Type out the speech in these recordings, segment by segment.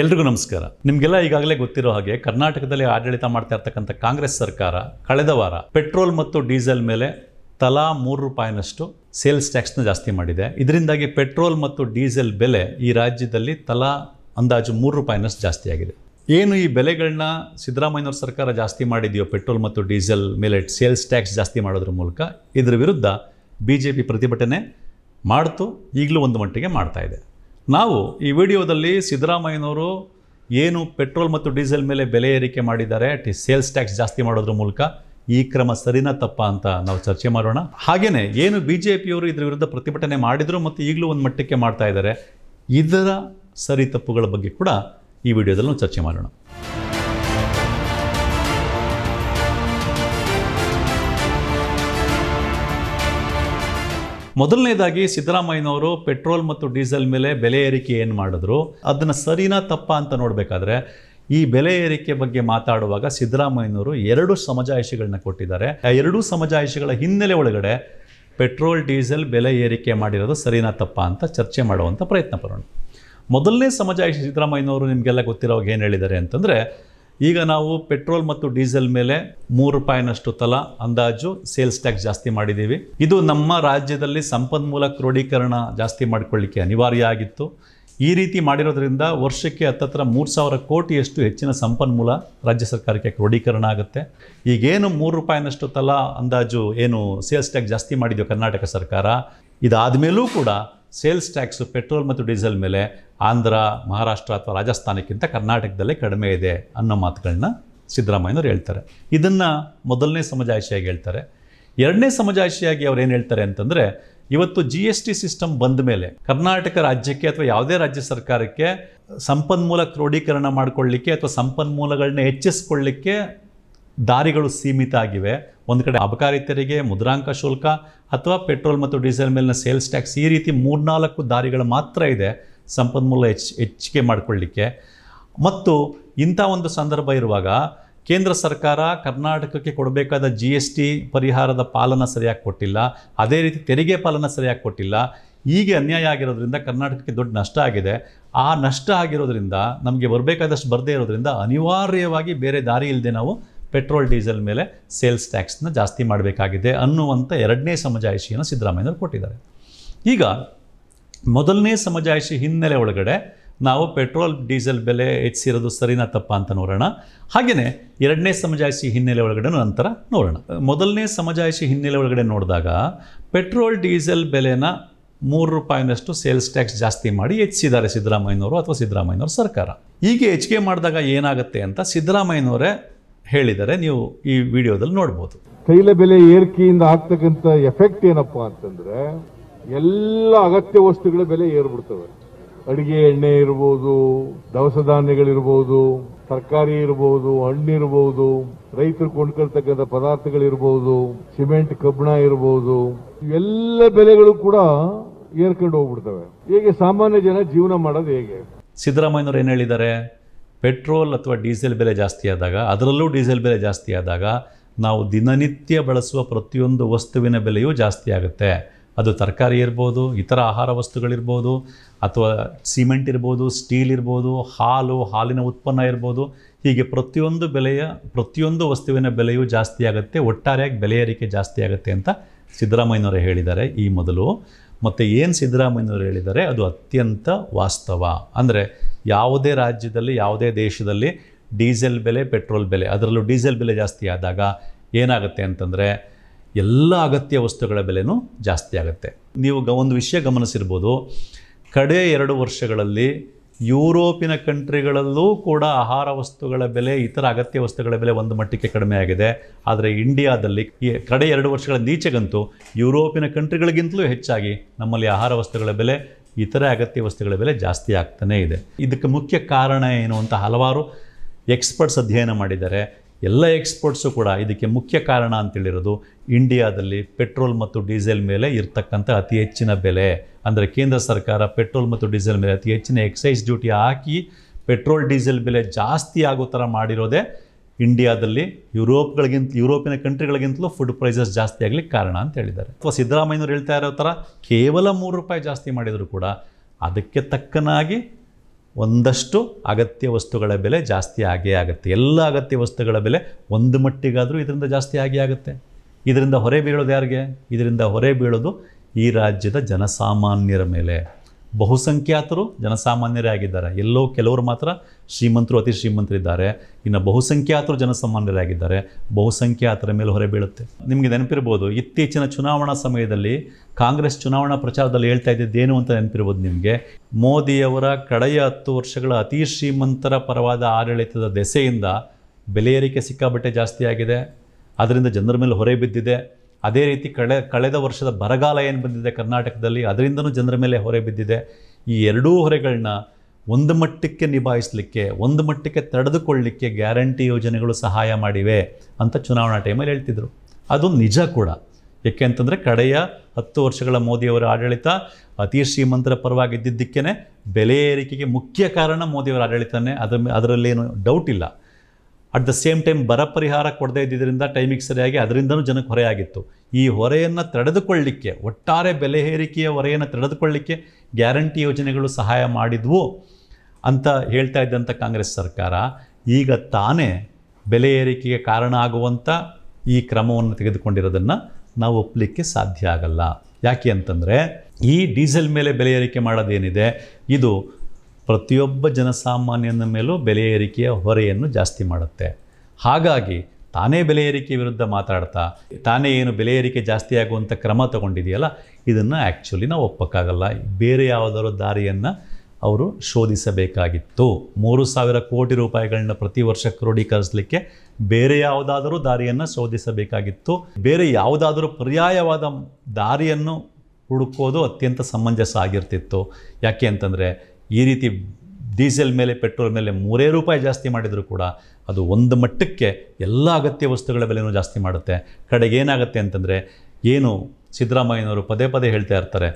ಎಲ್ರಿಗೂ ನಮಸ್ಕಾರ ನಿಮಗೆಲ್ಲ ಈಗಾಗಲೇ ಗೊತ್ತಿರೋ ಹಾಗೆ ಕರ್ನಾಟಕದಲ್ಲಿ ಆಡಳಿತ ಮಾಡ್ತಾ ಇರ್ತಕ್ಕಂಥ ಕಾಂಗ್ರೆಸ್ ಸರ್ಕಾರ ಕಳೆದ ವಾರ ಪೆಟ್ರೋಲ್ ಮತ್ತು ಡೀಸೆಲ್ ಮೇಲೆ ತಲಾ ಮೂರು ರೂಪಾಯಿನಷ್ಟು ಸೇಲ್ಸ್ ಟ್ಯಾಕ್ಸ್ನ ಜಾಸ್ತಿ ಮಾಡಿದೆ ಇದರಿಂದಾಗಿ ಪೆಟ್ರೋಲ್ ಮತ್ತು ಡೀಸೆಲ್ ಬೆಲೆ ಈ ರಾಜ್ಯದಲ್ಲಿ ತಲಾ ಅಂದಾಜು ಮೂರು ರೂಪಾಯಿನಷ್ಟು ಜಾಸ್ತಿ ಆಗಿದೆ ಏನು ಈ ಬೆಲೆಗಳನ್ನ ಸಿದ್ದರಾಮಯ್ಯವ್ರ ಸರ್ಕಾರ ಜಾಸ್ತಿ ಮಾಡಿದೆಯೋ ಪೆಟ್ರೋಲ್ ಮತ್ತು ಡೀಸೆಲ್ ಮೇಲೆ ಸೇಲ್ಸ್ ಟ್ಯಾಕ್ಸ್ ಜಾಸ್ತಿ ಮಾಡೋದ್ರ ಮೂಲಕ ಇದರ ವಿರುದ್ಧ ಬಿ ಜೆ ಪಿ ಪ್ರತಿಭಟನೆ ಮಾಡ್ತು ಈಗಲೂ ಒಂದು ಮಟ್ಟಿಗೆ ಮಾಡ್ತಾ ಇದೆ ನಾವು ಈ ವಿಡಿಯೋದಲ್ಲಿ ಸಿದ್ದರಾಮಯ್ಯನವರು ಏನು ಪೆಟ್ರೋಲ್ ಮತ್ತು ಡೀಸೆಲ್ ಮೇಲೆ ಬೆಲೆ ಏರಿಕೆ ಮಾಡಿದ್ದಾರೆ ಟಿ ಸೇಲ್ಸ್ ಟ್ಯಾಕ್ಸ್ ಜಾಸ್ತಿ ಮಾಡೋದ್ರ ಮೂಲಕ ಈ ಕ್ರಮ ಸರಿನಾ ತಪ್ಪ ಅಂತ ನಾವು ಚರ್ಚೆ ಮಾಡೋಣ ಹಾಗೆಯೇ ಏನು ಬಿ ಜೆ ಪಿಯವರು ಇದರ ವಿರುದ್ಧ ಪ್ರತಿಭಟನೆ ಮಾಡಿದ್ರು ಮತ್ತು ಈಗಲೂ ಒಂದು ಮಟ್ಟಕ್ಕೆ ಮಾಡ್ತಾ ಇದ್ದಾರೆ ಇದರ ಸರಿ ತಪ್ಪುಗಳ ಬಗ್ಗೆ ಕೂಡ ಈ ವಿಡಿಯೋದಲ್ಲಿ ನಾವು ಚರ್ಚೆ ಮಾಡೋಣ ಮೊದಲನೇದಾಗಿ ಸಿದ್ದರಾಮಯ್ಯನವರು ಪೆಟ್ರೋಲ್ ಮತ್ತು ಡೀಸೆಲ್ ಮೇಲೆ ಬೆಲೆ ಏರಿಕೆ ಏನು ಮಾಡಿದ್ರು ಅದನ್ನು ಸರಿನಾ ತಪ್ಪ ಅಂತ ನೋಡಬೇಕಾದ್ರೆ ಈ ಬೆಲೆ ಏರಿಕೆ ಬಗ್ಗೆ ಮಾತಾಡುವಾಗ ಸಿದ್ದರಾಮಯ್ಯನವರು ಎರಡು ಸಮಜಾಯಿಷಿಗಳನ್ನ ಕೊಟ್ಟಿದ್ದಾರೆ ಆ ಎರಡೂ ಸಮಜಾಯಿಷಿಗಳ ಹಿನ್ನೆಲೆ ಒಳಗಡೆ ಪೆಟ್ರೋಲ್ ಡೀಸೆಲ್ ಬೆಲೆ ಏರಿಕೆ ಮಾಡಿರೋದು ಸರಿನಾ ತಪ್ಪ ಅಂತ ಚರ್ಚೆ ಮಾಡುವಂಥ ಪ್ರಯತ್ನ ಪಡೋಣ ಮೊದಲನೇ ಸಮಜಾಯಿಷಿ ಸಿದ್ದರಾಮಯ್ಯನವರು ನಿಮಗೆಲ್ಲ ಗೊತ್ತಿರೋವಾಗ ಏನು ಹೇಳಿದ್ದಾರೆ ಅಂತಂದರೆ ಈಗ ನಾವು ಪೆಟ್ರೋಲ್ ಮತ್ತು ಡೀಸೆಲ್ ಮೇಲೆ ಮೂರು ರೂಪಾಯಿನಷ್ಟು ತಲಾ ಅಂದಾಜು ಸೇಲ್ಸ್ ಟ್ಯಾಕ್ಸ್ ಜಾಸ್ತಿ ಮಾಡಿದ್ದೀವಿ ಇದು ನಮ್ಮ ರಾಜ್ಯದಲ್ಲಿ ಸಂಪನ್ಮೂಲ ಕ್ರೋಢೀಕರಣ ಜಾಸ್ತಿ ಮಾಡಿಕೊಳ್ಳಿಕ್ಕೆ ಅನಿವಾರ್ಯ ಆಗಿತ್ತು ಈ ರೀತಿ ಮಾಡಿರೋದ್ರಿಂದ ವರ್ಷಕ್ಕೆ ಹತ್ತತ್ರ ಮೂರು ಸಾವಿರ ಕೋಟಿಯಷ್ಟು ಹೆಚ್ಚಿನ ಸಂಪನ್ಮೂಲ ರಾಜ್ಯ ಸರ್ಕಾರಕ್ಕೆ ಕ್ರೋಢೀಕರಣ ಆಗುತ್ತೆ ಈಗೇನು ಮೂರು ರೂಪಾಯಿನಷ್ಟು ತಲಾ ಅಂದಾಜು ಏನು ಸೇಲ್ಸ್ ಟ್ಯಾಕ್ಸ್ ಜಾಸ್ತಿ ಮಾಡಿದ್ಯೋ ಕರ್ನಾಟಕ ಸರ್ಕಾರ ಇದಾದ ಮೇಲೂ ಕೂಡ ಸೇಲ್ಸ್ ಟ್ಯಾಕ್ಸು ಪೆಟ್ರೋಲ್ ಮತ್ತು ಡೀಸೆಲ್ ಮೇಲೆ ಆಂಧ್ರ ಮಹಾರಾಷ್ಟ್ರ ಅಥವಾ ರಾಜಸ್ಥಾನಕ್ಕಿಂತ ಕರ್ನಾಟಕದಲ್ಲಿ ಕಡಿಮೆ ಇದೆ ಅನ್ನೋ ಮಾತುಗಳನ್ನ ಸಿದ್ದರಾಮಯ್ಯನವ್ರು ಹೇಳ್ತಾರೆ ಇದನ್ನು ಮೊದಲನೇ ಸಮಜಾಯಿಷಿಯಾಗಿ ಹೇಳ್ತಾರೆ ಎರಡನೇ ಸಮಜಾಯಿಷಿಯಾಗಿ ಅವ್ರು ಏನು ಹೇಳ್ತಾರೆ ಅಂತಂದರೆ ಇವತ್ತು ಜಿ ಎಸ್ ಟಿ ಸಿಸ್ಟಮ್ ಬಂದ ಮೇಲೆ ಕರ್ನಾಟಕ ರಾಜ್ಯಕ್ಕೆ ಅಥವಾ ಯಾವುದೇ ರಾಜ್ಯ ಸರ್ಕಾರಕ್ಕೆ ಸಂಪನ್ಮೂಲ ಕ್ರೋಢೀಕರಣ ಮಾಡಿಕೊಳ್ಳಿಕ್ಕೆ ಅಥವಾ ಸಂಪನ್ಮೂಲಗಳನ್ನ ಹೆಚ್ಚಿಸ್ಕೊಳ್ಳಿಕ್ಕೆ ದಾರಿಗಳು ಸೀಮಿತ ಆಗಿವೆ ಒಂದು ಕಡೆ ಅಬಕಾರಿ ತೆರಿಗೆ ಮುದ್ರಾಂಕ ಶುಲ್ಕ ಅಥವಾ ಪೆಟ್ರೋಲ್ ಮತ್ತು ಡೀಸೆಲ್ ಮೇಲಿನ ಸೇಲ್ಸ್ ಟ್ಯಾಕ್ಸ್ ಈ ರೀತಿ ಮೂರ್ನಾಲ್ಕು ದಾರಿಗಳು ಮಾತ್ರ ಇದೆ ಸಂಪನ್ಮೂಲ ಹೆಚ್ ಹೆಚ್ಚಿಗೆ ಮಾಡಿಕೊಳ್ಳಿಕ್ಕೆ ಮತ್ತು ಇಂಥ ಒಂದು ಸಂದರ್ಭ ಇರುವಾಗ ಕೇಂದ್ರ ಸರ್ಕಾರ ಕರ್ನಾಟಕಕ್ಕೆ ಕೊಡಬೇಕಾದ ಜಿ ಎಸ್ ಟಿ ಪರಿಹಾರದ ಪಾಲನ ಸರಿಯಾಗಿ ಕೊಟ್ಟಿಲ್ಲ ಅದೇ ರೀತಿ ತೆರಿಗೆ ಪಾಲನ ಸರಿಯಾಗಿ ಕೊಟ್ಟಿಲ್ಲ ಹೀಗೆ ಅನ್ಯಾಯ ಆಗಿರೋದ್ರಿಂದ ಕರ್ನಾಟಕಕ್ಕೆ ದೊಡ್ಡ ನಷ್ಟ ಆಗಿದೆ ಆ ನಷ್ಟ ಆಗಿರೋದ್ರಿಂದ ನಮಗೆ ಬರಬೇಕಾದಷ್ಟು ಬರದೇ ಇರೋದ್ರಿಂದ ಅನಿವಾರ್ಯವಾಗಿ ಬೇರೆ ದಾರಿ ಇಲ್ಲದೆ ನಾವು ಪೆಟ್ರೋಲ್ ಡೀಸೆಲ್ ಮೇಲೆ ಸೇಲ್ಸ್ ಟ್ಯಾಕ್ಸ್ನ ಜಾಸ್ತಿ ಮಾಡಬೇಕಾಗಿದೆ ಅನ್ನುವಂಥ ಎರಡನೇ ಸಮಜಾಯಿಷಿಯನ್ನು ಸಿದ್ದರಾಮಯ್ಯನವರು ಕೊಟ್ಟಿದ್ದಾರೆ ಈಗ ಮೊದಲನೇ ಸಮಜಾಯಿಷಿ ಹಿನ್ನೆಲೆ ಒಳಗಡೆ ನಾವು ಪೆಟ್ರೋಲ್ ಡೀಸೆಲ್ ಬೆಲೆ ಹೆಚ್ಚಿರೋದು ಸರಿನಾ ತಪ್ಪ ಅಂತ ನೋಡೋಣ ಹಾಗೆಯೇ ಎರಡನೇ ಸಮಜಾಯಿಷಿ ಹಿನ್ನೆಲೆ ಒಳಗಡೆ ನಂತರ ನೋಡೋಣ ಮೊದಲನೇ ಸಮಜಾಯಿಷಿ ಹಿನ್ನೆಲೆ ಒಳಗಡೆ ನೋಡಿದಾಗ ಪೆಟ್ರೋಲ್ ಡೀಸೆಲ್ ಬೆಲೆನ ಮೂರು ರೂಪಾಯಿನಷ್ಟು ಸೇಲ್ಸ್ ಟ್ಯಾಕ್ಸ್ ಜಾಸ್ತಿ ಮಾಡಿ ಹೆಚ್ಚಿದ್ದಾರೆ ಸಿದ್ದರಾಮಯ್ಯನವರು ಅಥವಾ ಸಿದ್ದರಾಮಯ್ಯನವ್ರ ಸರ್ಕಾರ ಹೀಗೆ ಹೆಚ್ಚಿಗೆ ಮಾಡಿದಾಗ ಏನಾಗುತ್ತೆ ಅಂತ ಸಿದ್ದರಾಮಯ್ಯನವರೇ ಹೇಳಿದರೆ ನೀವು ಈ ವಿಡಿಯೋದಲ್ಲಿ ನೋಡಬಹುದು ತೈಲ ಬೆಲೆ ಏರಿಕೆಯಿಂದ ಆಗ್ತಕ್ಕಂಥ ಎಫೆಕ್ಟ್ ಏನಪ್ಪಾ ಅಂತಂದ್ರೆ ಎಲ್ಲ ಅಗತ್ಯ ವಸ್ತುಗಳ ಬೆಲೆ ಏರ್ಬಿಡ್ತವೆ ಅಡಿಗೆ ಎಣ್ಣೆ ಇರ್ಬೋದು ದವಸ ಧಾನ್ಯಗಳಿರ್ಬೋದು ತರಕಾರಿ ಇರ್ಬೋದು ಇರ್ಬೋದು ರೈತರು ಕೊಂಡ್ಕೊಳ್ತಕ್ಕಂಥ ಪದಾರ್ಥಗಳಿರ್ಬೋದು ಸಿಮೆಂಟ್ ಕಬ್ಬಿಣ ಇರ್ಬೋದು ಎಲ್ಲ ಬೆಲೆಗಳು ಕೂಡ ಏರ್ಕೊಂಡು ಹೋಗ್ಬಿಡ್ತವೆ ಹೇಗೆ ಸಾಮಾನ್ಯ ಜನ ಜೀವನ ಮಾಡೋದು ಹೇಗೆ ಸಿದ್ದರಾಮಯ್ಯನವರು ಏನು ಹೇಳಿದ್ದಾರೆ ಪೆಟ್ರೋಲ್ ಅಥವಾ ಡೀಸೆಲ್ ಬೆಲೆ ಜಾಸ್ತಿ ಆದಾಗ ಅದರಲ್ಲೂ ಡೀಸೆಲ್ ಬೆಲೆ ಜಾಸ್ತಿ ಆದಾಗ ನಾವು ದಿನನಿತ್ಯ ಬಳಸುವ ಪ್ರತಿಯೊಂದು ವಸ್ತುವಿನ ಬೆಲೆಯೂ ಜಾಸ್ತಿ ಆಗುತ್ತೆ ಅದು ತರಕಾರಿ ಇರ್ಬೋದು ಇತರ ಆಹಾರ ವಸ್ತುಗಳಿರ್ಬೋದು ಅಥವಾ ಸಿಮೆಂಟ್ ಇರ್ಬೋದು ಸ್ಟೀಲ್ ಇರ್ಬೋದು ಹಾಲು ಹಾಲಿನ ಉತ್ಪನ್ನ ಇರ್ಬೋದು ಹೀಗೆ ಪ್ರತಿಯೊಂದು ಬೆಲೆಯ ಪ್ರತಿಯೊಂದು ವಸ್ತುವಿನ ಬೆಲೆಯೂ ಜಾಸ್ತಿ ಆಗುತ್ತೆ ಒಟ್ಟಾರೆಯಾಗಿ ಬೆಲೆ ಏರಿಕೆ ಜಾಸ್ತಿ ಆಗುತ್ತೆ ಅಂತ ಸಿದ್ದರಾಮಯ್ಯನವರು ಹೇಳಿದ್ದಾರೆ ಈ ಮೊದಲು ಮತ್ತು ಏನು ಸಿದ್ದರಾಮಯ್ಯನವರು ಹೇಳಿದ್ದಾರೆ ಅದು ಅತ್ಯಂತ ವಾಸ್ತವ ಅಂದರೆ ಯಾವುದೇ ರಾಜ್ಯದಲ್ಲಿ ಯಾವುದೇ ದೇಶದಲ್ಲಿ ಡೀಸೆಲ್ ಬೆಲೆ ಪೆಟ್ರೋಲ್ ಬೆಲೆ ಅದರಲ್ಲೂ ಡೀಸೆಲ್ ಬೆಲೆ ಜಾಸ್ತಿ ಆದಾಗ ಏನಾಗುತ್ತೆ ಅಂತಂದರೆ ಎಲ್ಲ ಅಗತ್ಯ ವಸ್ತುಗಳ ಬೆಲೆನೂ ಜಾಸ್ತಿ ಆಗುತ್ತೆ ನೀವು ಗ ಒಂದು ವಿಷಯ ಗಮನಿಸಿರ್ಬೋದು ಕಡೆ ಎರಡು ವರ್ಷಗಳಲ್ಲಿ ಯುರೋಪಿನ ಕಂಟ್ರಿಗಳಲ್ಲೂ ಕೂಡ ಆಹಾರ ವಸ್ತುಗಳ ಬೆಲೆ ಇತರ ಅಗತ್ಯ ವಸ್ತುಗಳ ಬೆಲೆ ಒಂದು ಮಟ್ಟಕ್ಕೆ ಕಡಿಮೆ ಆಗಿದೆ ಆದರೆ ಇಂಡಿಯಾದಲ್ಲಿ ಕಡೆ ಎರಡು ವರ್ಷಗಳ ನೀಚೆಗಂತೂ ಯುರೋಪಿನ ಕಂಟ್ರಿಗಳಿಗಿಂತಲೂ ಹೆಚ್ಚಾಗಿ ನಮ್ಮಲ್ಲಿ ಆಹಾರ ವಸ್ತುಗಳ ಬೆಲೆ ಇತರ ಅಗತ್ಯ ವಸ್ತುಗಳ ಬೆಲೆ ಜಾಸ್ತಿ ಆಗ್ತಾನೇ ಇದೆ ಇದಕ್ಕೆ ಮುಖ್ಯ ಕಾರಣ ಏನು ಅಂತ ಹಲವಾರು ಎಕ್ಸ್ಪರ್ಟ್ಸ್ ಅಧ್ಯಯನ ಮಾಡಿದ್ದಾರೆ ಎಲ್ಲ ಎಕ್ಸ್ಪರ್ಟ್ಸು ಕೂಡ ಇದಕ್ಕೆ ಮುಖ್ಯ ಕಾರಣ ಅಂತೇಳಿರೋದು ಇಂಡಿಯಾದಲ್ಲಿ ಪೆಟ್ರೋಲ್ ಮತ್ತು ಡೀಸೆಲ್ ಮೇಲೆ ಇರತಕ್ಕಂಥ ಅತಿ ಹೆಚ್ಚಿನ ಬೆಲೆ ಅಂದರೆ ಕೇಂದ್ರ ಸರ್ಕಾರ ಪೆಟ್ರೋಲ್ ಮತ್ತು ಡೀಸೆಲ್ ಮೇಲೆ ಅತಿ ಹೆಚ್ಚಿನ ಎಕ್ಸೈಸ್ ಡ್ಯೂಟಿ ಹಾಕಿ ಪೆಟ್ರೋಲ್ ಡೀಸೆಲ್ ಬೆಲೆ ಜಾಸ್ತಿ ಆಗೋ ಥರ ಮಾಡಿರೋದೇ ಇಂಡಿಯಾದಲ್ಲಿ ಯುರೋಪ್ಗಳಿಗಿಂತ ಯುರೋಪಿನ ಕಂಟ್ರಿಗಳಿಗಿಂತಲೂ ಫುಡ್ ಪ್ರೈಸಸ್ ಜಾಸ್ತಿ ಆಗಲಿಕ್ಕೆ ಕಾರಣ ಅಂತ ಹೇಳಿದ್ದಾರೆ ಅಥವಾ ಸಿದ್ದರಾಮಯ್ಯನವರು ಹೇಳ್ತಾ ಇರೋ ಥರ ಕೇವಲ ಮೂರು ರೂಪಾಯಿ ಜಾಸ್ತಿ ಮಾಡಿದರೂ ಕೂಡ ಅದಕ್ಕೆ ತಕ್ಕನಾಗಿ ಒಂದಷ್ಟು ಅಗತ್ಯ ವಸ್ತುಗಳ ಬೆಲೆ ಜಾಸ್ತಿ ಆಗೇ ಆಗುತ್ತೆ ಎಲ್ಲ ಅಗತ್ಯ ವಸ್ತುಗಳ ಬೆಲೆ ಒಂದು ಮಟ್ಟಿಗಾದರೂ ಇದರಿಂದ ಜಾಸ್ತಿ ಆಗೇ ಆಗುತ್ತೆ ಇದರಿಂದ ಹೊರೆ ಬೀಳೋದು ಯಾರಿಗೆ ಇದರಿಂದ ಹೊರೆ ಬೀಳೋದು ಈ ರಾಜ್ಯದ ಜನಸಾಮಾನ್ಯರ ಮೇಲೆ ಬಹುಸಂಖ್ಯಾತರು ಜನಸಾಮಾನ್ಯರೇ ಆಗಿದ್ದಾರೆ ಎಲ್ಲೋ ಕೆಲವರು ಮಾತ್ರ ಶ್ರೀಮಂತರು ಅತಿ ಶ್ರೀಮಂತರಿದ್ದಾರೆ ಇನ್ನು ಬಹುಸಂಖ್ಯಾತರು ಜನಸಾಮಾನ್ಯರೇ ಆಗಿದ್ದಾರೆ ಬಹುಸಂಖ್ಯಾತರ ಮೇಲೆ ಹೊರೆ ಬೀಳುತ್ತೆ ನಿಮಗೆ ನೆನಪಿರ್ಬೋದು ಇತ್ತೀಚಿನ ಚುನಾವಣಾ ಸಮಯದಲ್ಲಿ ಕಾಂಗ್ರೆಸ್ ಚುನಾವಣಾ ಪ್ರಚಾರದಲ್ಲಿ ಹೇಳ್ತಾ ಇದ್ದಿದ್ದೇನು ಅಂತ ನೆನಪಿರ್ಬೋದು ನಿಮಗೆ ಮೋದಿಯವರ ಕಡೆಯ ಹತ್ತು ವರ್ಷಗಳ ಅತಿ ಶ್ರೀಮಂತರ ಪರವಾದ ಆಡಳಿತದ ದೆಸೆಯಿಂದ ಬೆಲೆ ಏರಿಕೆ ಸಿಕ್ಕಾಬಟ್ಟೆ ಜಾಸ್ತಿ ಆಗಿದೆ ಅದರಿಂದ ಜನರ ಮೇಲೆ ಹೊರೆ ಬಿದ್ದಿದೆ ಅದೇ ರೀತಿ ಕಳೆ ಕಳೆದ ವರ್ಷದ ಬರಗಾಲ ಏನು ಬಂದಿದೆ ಕರ್ನಾಟಕದಲ್ಲಿ ಅದರಿಂದನೂ ಜನರ ಮೇಲೆ ಹೊರೆ ಬಿದ್ದಿದೆ ಈ ಎರಡೂ ಹೊರೆಗಳನ್ನ ಒಂದು ಮಟ್ಟಕ್ಕೆ ನಿಭಾಯಿಸಲಿಕ್ಕೆ ಒಂದು ಮಟ್ಟಕ್ಕೆ ತಡೆದುಕೊಳ್ಳಲಿಕ್ಕೆ ಗ್ಯಾರಂಟಿ ಯೋಜನೆಗಳು ಸಹಾಯ ಮಾಡಿವೆ ಅಂತ ಚುನಾವಣಾ ಟೈಮಲ್ಲಿ ಹೇಳ್ತಿದ್ರು ಅದು ನಿಜ ಕೂಡ ಯಾಕೆ ಅಂತಂದರೆ ಕಡೆಯ ಹತ್ತು ವರ್ಷಗಳ ಮೋದಿಯವರ ಆಡಳಿತ ಅತಿ ಶ್ರೀಮಂತರ ಇದ್ದಿದ್ದಕ್ಕೇ ಬೆಲೆ ಏರಿಕೆಗೆ ಮುಖ್ಯ ಕಾರಣ ಮೋದಿಯವರ ಆಡಳಿತನೇ ಅದರ ಅದರಲ್ಲೇನು ಡೌಟ್ ಇಲ್ಲ ಅಟ್ ದ ಸೇಮ್ ಟೈಮ್ ಬರ ಪರಿಹಾರ ಕೊಡದೇ ಇದ್ದಿದ್ದರಿಂದ ಟೈಮಿಗೆ ಸರಿಯಾಗಿ ಅದರಿಂದನೂ ಜನಕ್ಕೆ ಹೊರೆಯಾಗಿತ್ತು ಈ ಹೊರೆಯನ್ನು ತಡೆದುಕೊಳ್ಳಲಿಕ್ಕೆ ಒಟ್ಟಾರೆ ಬೆಲೆ ಏರಿಕೆಯ ಹೊರೆಯನ್ನು ತಡೆದುಕೊಳ್ಳಲಿಕ್ಕೆ ಗ್ಯಾರಂಟಿ ಯೋಜನೆಗಳು ಸಹಾಯ ಮಾಡಿದ್ವು ಅಂತ ಹೇಳ್ತಾ ಇದ್ದಂಥ ಕಾಂಗ್ರೆಸ್ ಸರ್ಕಾರ ಈಗ ತಾನೇ ಬೆಲೆ ಏರಿಕೆಗೆ ಕಾರಣ ಆಗುವಂಥ ಈ ಕ್ರಮವನ್ನು ತೆಗೆದುಕೊಂಡಿರೋದನ್ನು ನಾವು ಒಪ್ಪಲಿಕ್ಕೆ ಸಾಧ್ಯ ಆಗಲ್ಲ ಯಾಕೆ ಅಂತಂದರೆ ಈ ಡೀಸೆಲ್ ಮೇಲೆ ಬೆಲೆ ಏರಿಕೆ ಮಾಡೋದೇನಿದೆ ಇದು ಪ್ರತಿಯೊಬ್ಬ ಜನಸಾಮಾನ್ಯನ ಮೇಲೂ ಬೆಲೆ ಏರಿಕೆಯ ಹೊರೆಯನ್ನು ಜಾಸ್ತಿ ಮಾಡುತ್ತೆ ಹಾಗಾಗಿ ತಾನೇ ಬೆಲೆ ಏರಿಕೆ ವಿರುದ್ಧ ಮಾತಾಡ್ತಾ ತಾನೇ ಏನು ಬೆಲೆ ಏರಿಕೆ ಜಾಸ್ತಿ ಆಗುವಂಥ ಕ್ರಮ ತಗೊಂಡಿದೆಯಲ್ಲ ಇದನ್ನು ಆ್ಯಕ್ಚುಲಿ ನಾವು ಒಪ್ಪಕ್ಕಾಗಲ್ಲ ಬೇರೆ ಯಾವುದಾದ್ರೂ ದಾರಿಯನ್ನು ಅವರು ಶೋಧಿಸಬೇಕಾಗಿತ್ತು ಮೂರು ಸಾವಿರ ಕೋಟಿ ರೂಪಾಯಿಗಳನ್ನ ಪ್ರತಿ ವರ್ಷ ಕ್ರೋಢೀಕರಿಸಲಿಕ್ಕೆ ಬೇರೆ ಯಾವುದಾದರೂ ದಾರಿಯನ್ನು ಶೋಧಿಸಬೇಕಾಗಿತ್ತು ಬೇರೆ ಯಾವುದಾದರೂ ಪರ್ಯಾಯವಾದ ದಾರಿಯನ್ನು ಹುಡುಕೋದು ಅತ್ಯಂತ ಸಮಂಜಸ ಆಗಿರ್ತಿತ್ತು ಯಾಕೆ ಅಂತಂದರೆ ಈ ರೀತಿ ಡೀಸೆಲ್ ಮೇಲೆ ಪೆಟ್ರೋಲ್ ಮೇಲೆ ಮೂರೇ ರೂಪಾಯಿ ಜಾಸ್ತಿ ಮಾಡಿದರೂ ಕೂಡ ಅದು ಒಂದು ಮಟ್ಟಕ್ಕೆ ಎಲ್ಲ ಅಗತ್ಯ ವಸ್ತುಗಳ ಬೆಲೆನೂ ಜಾಸ್ತಿ ಮಾಡುತ್ತೆ ಕಡೆಗೆ ಏನಾಗುತ್ತೆ ಅಂತಂದರೆ ಏನು ಸಿದ್ದರಾಮಯ್ಯನವರು ಪದೇ ಪದೇ ಹೇಳ್ತಾ ಇರ್ತಾರೆ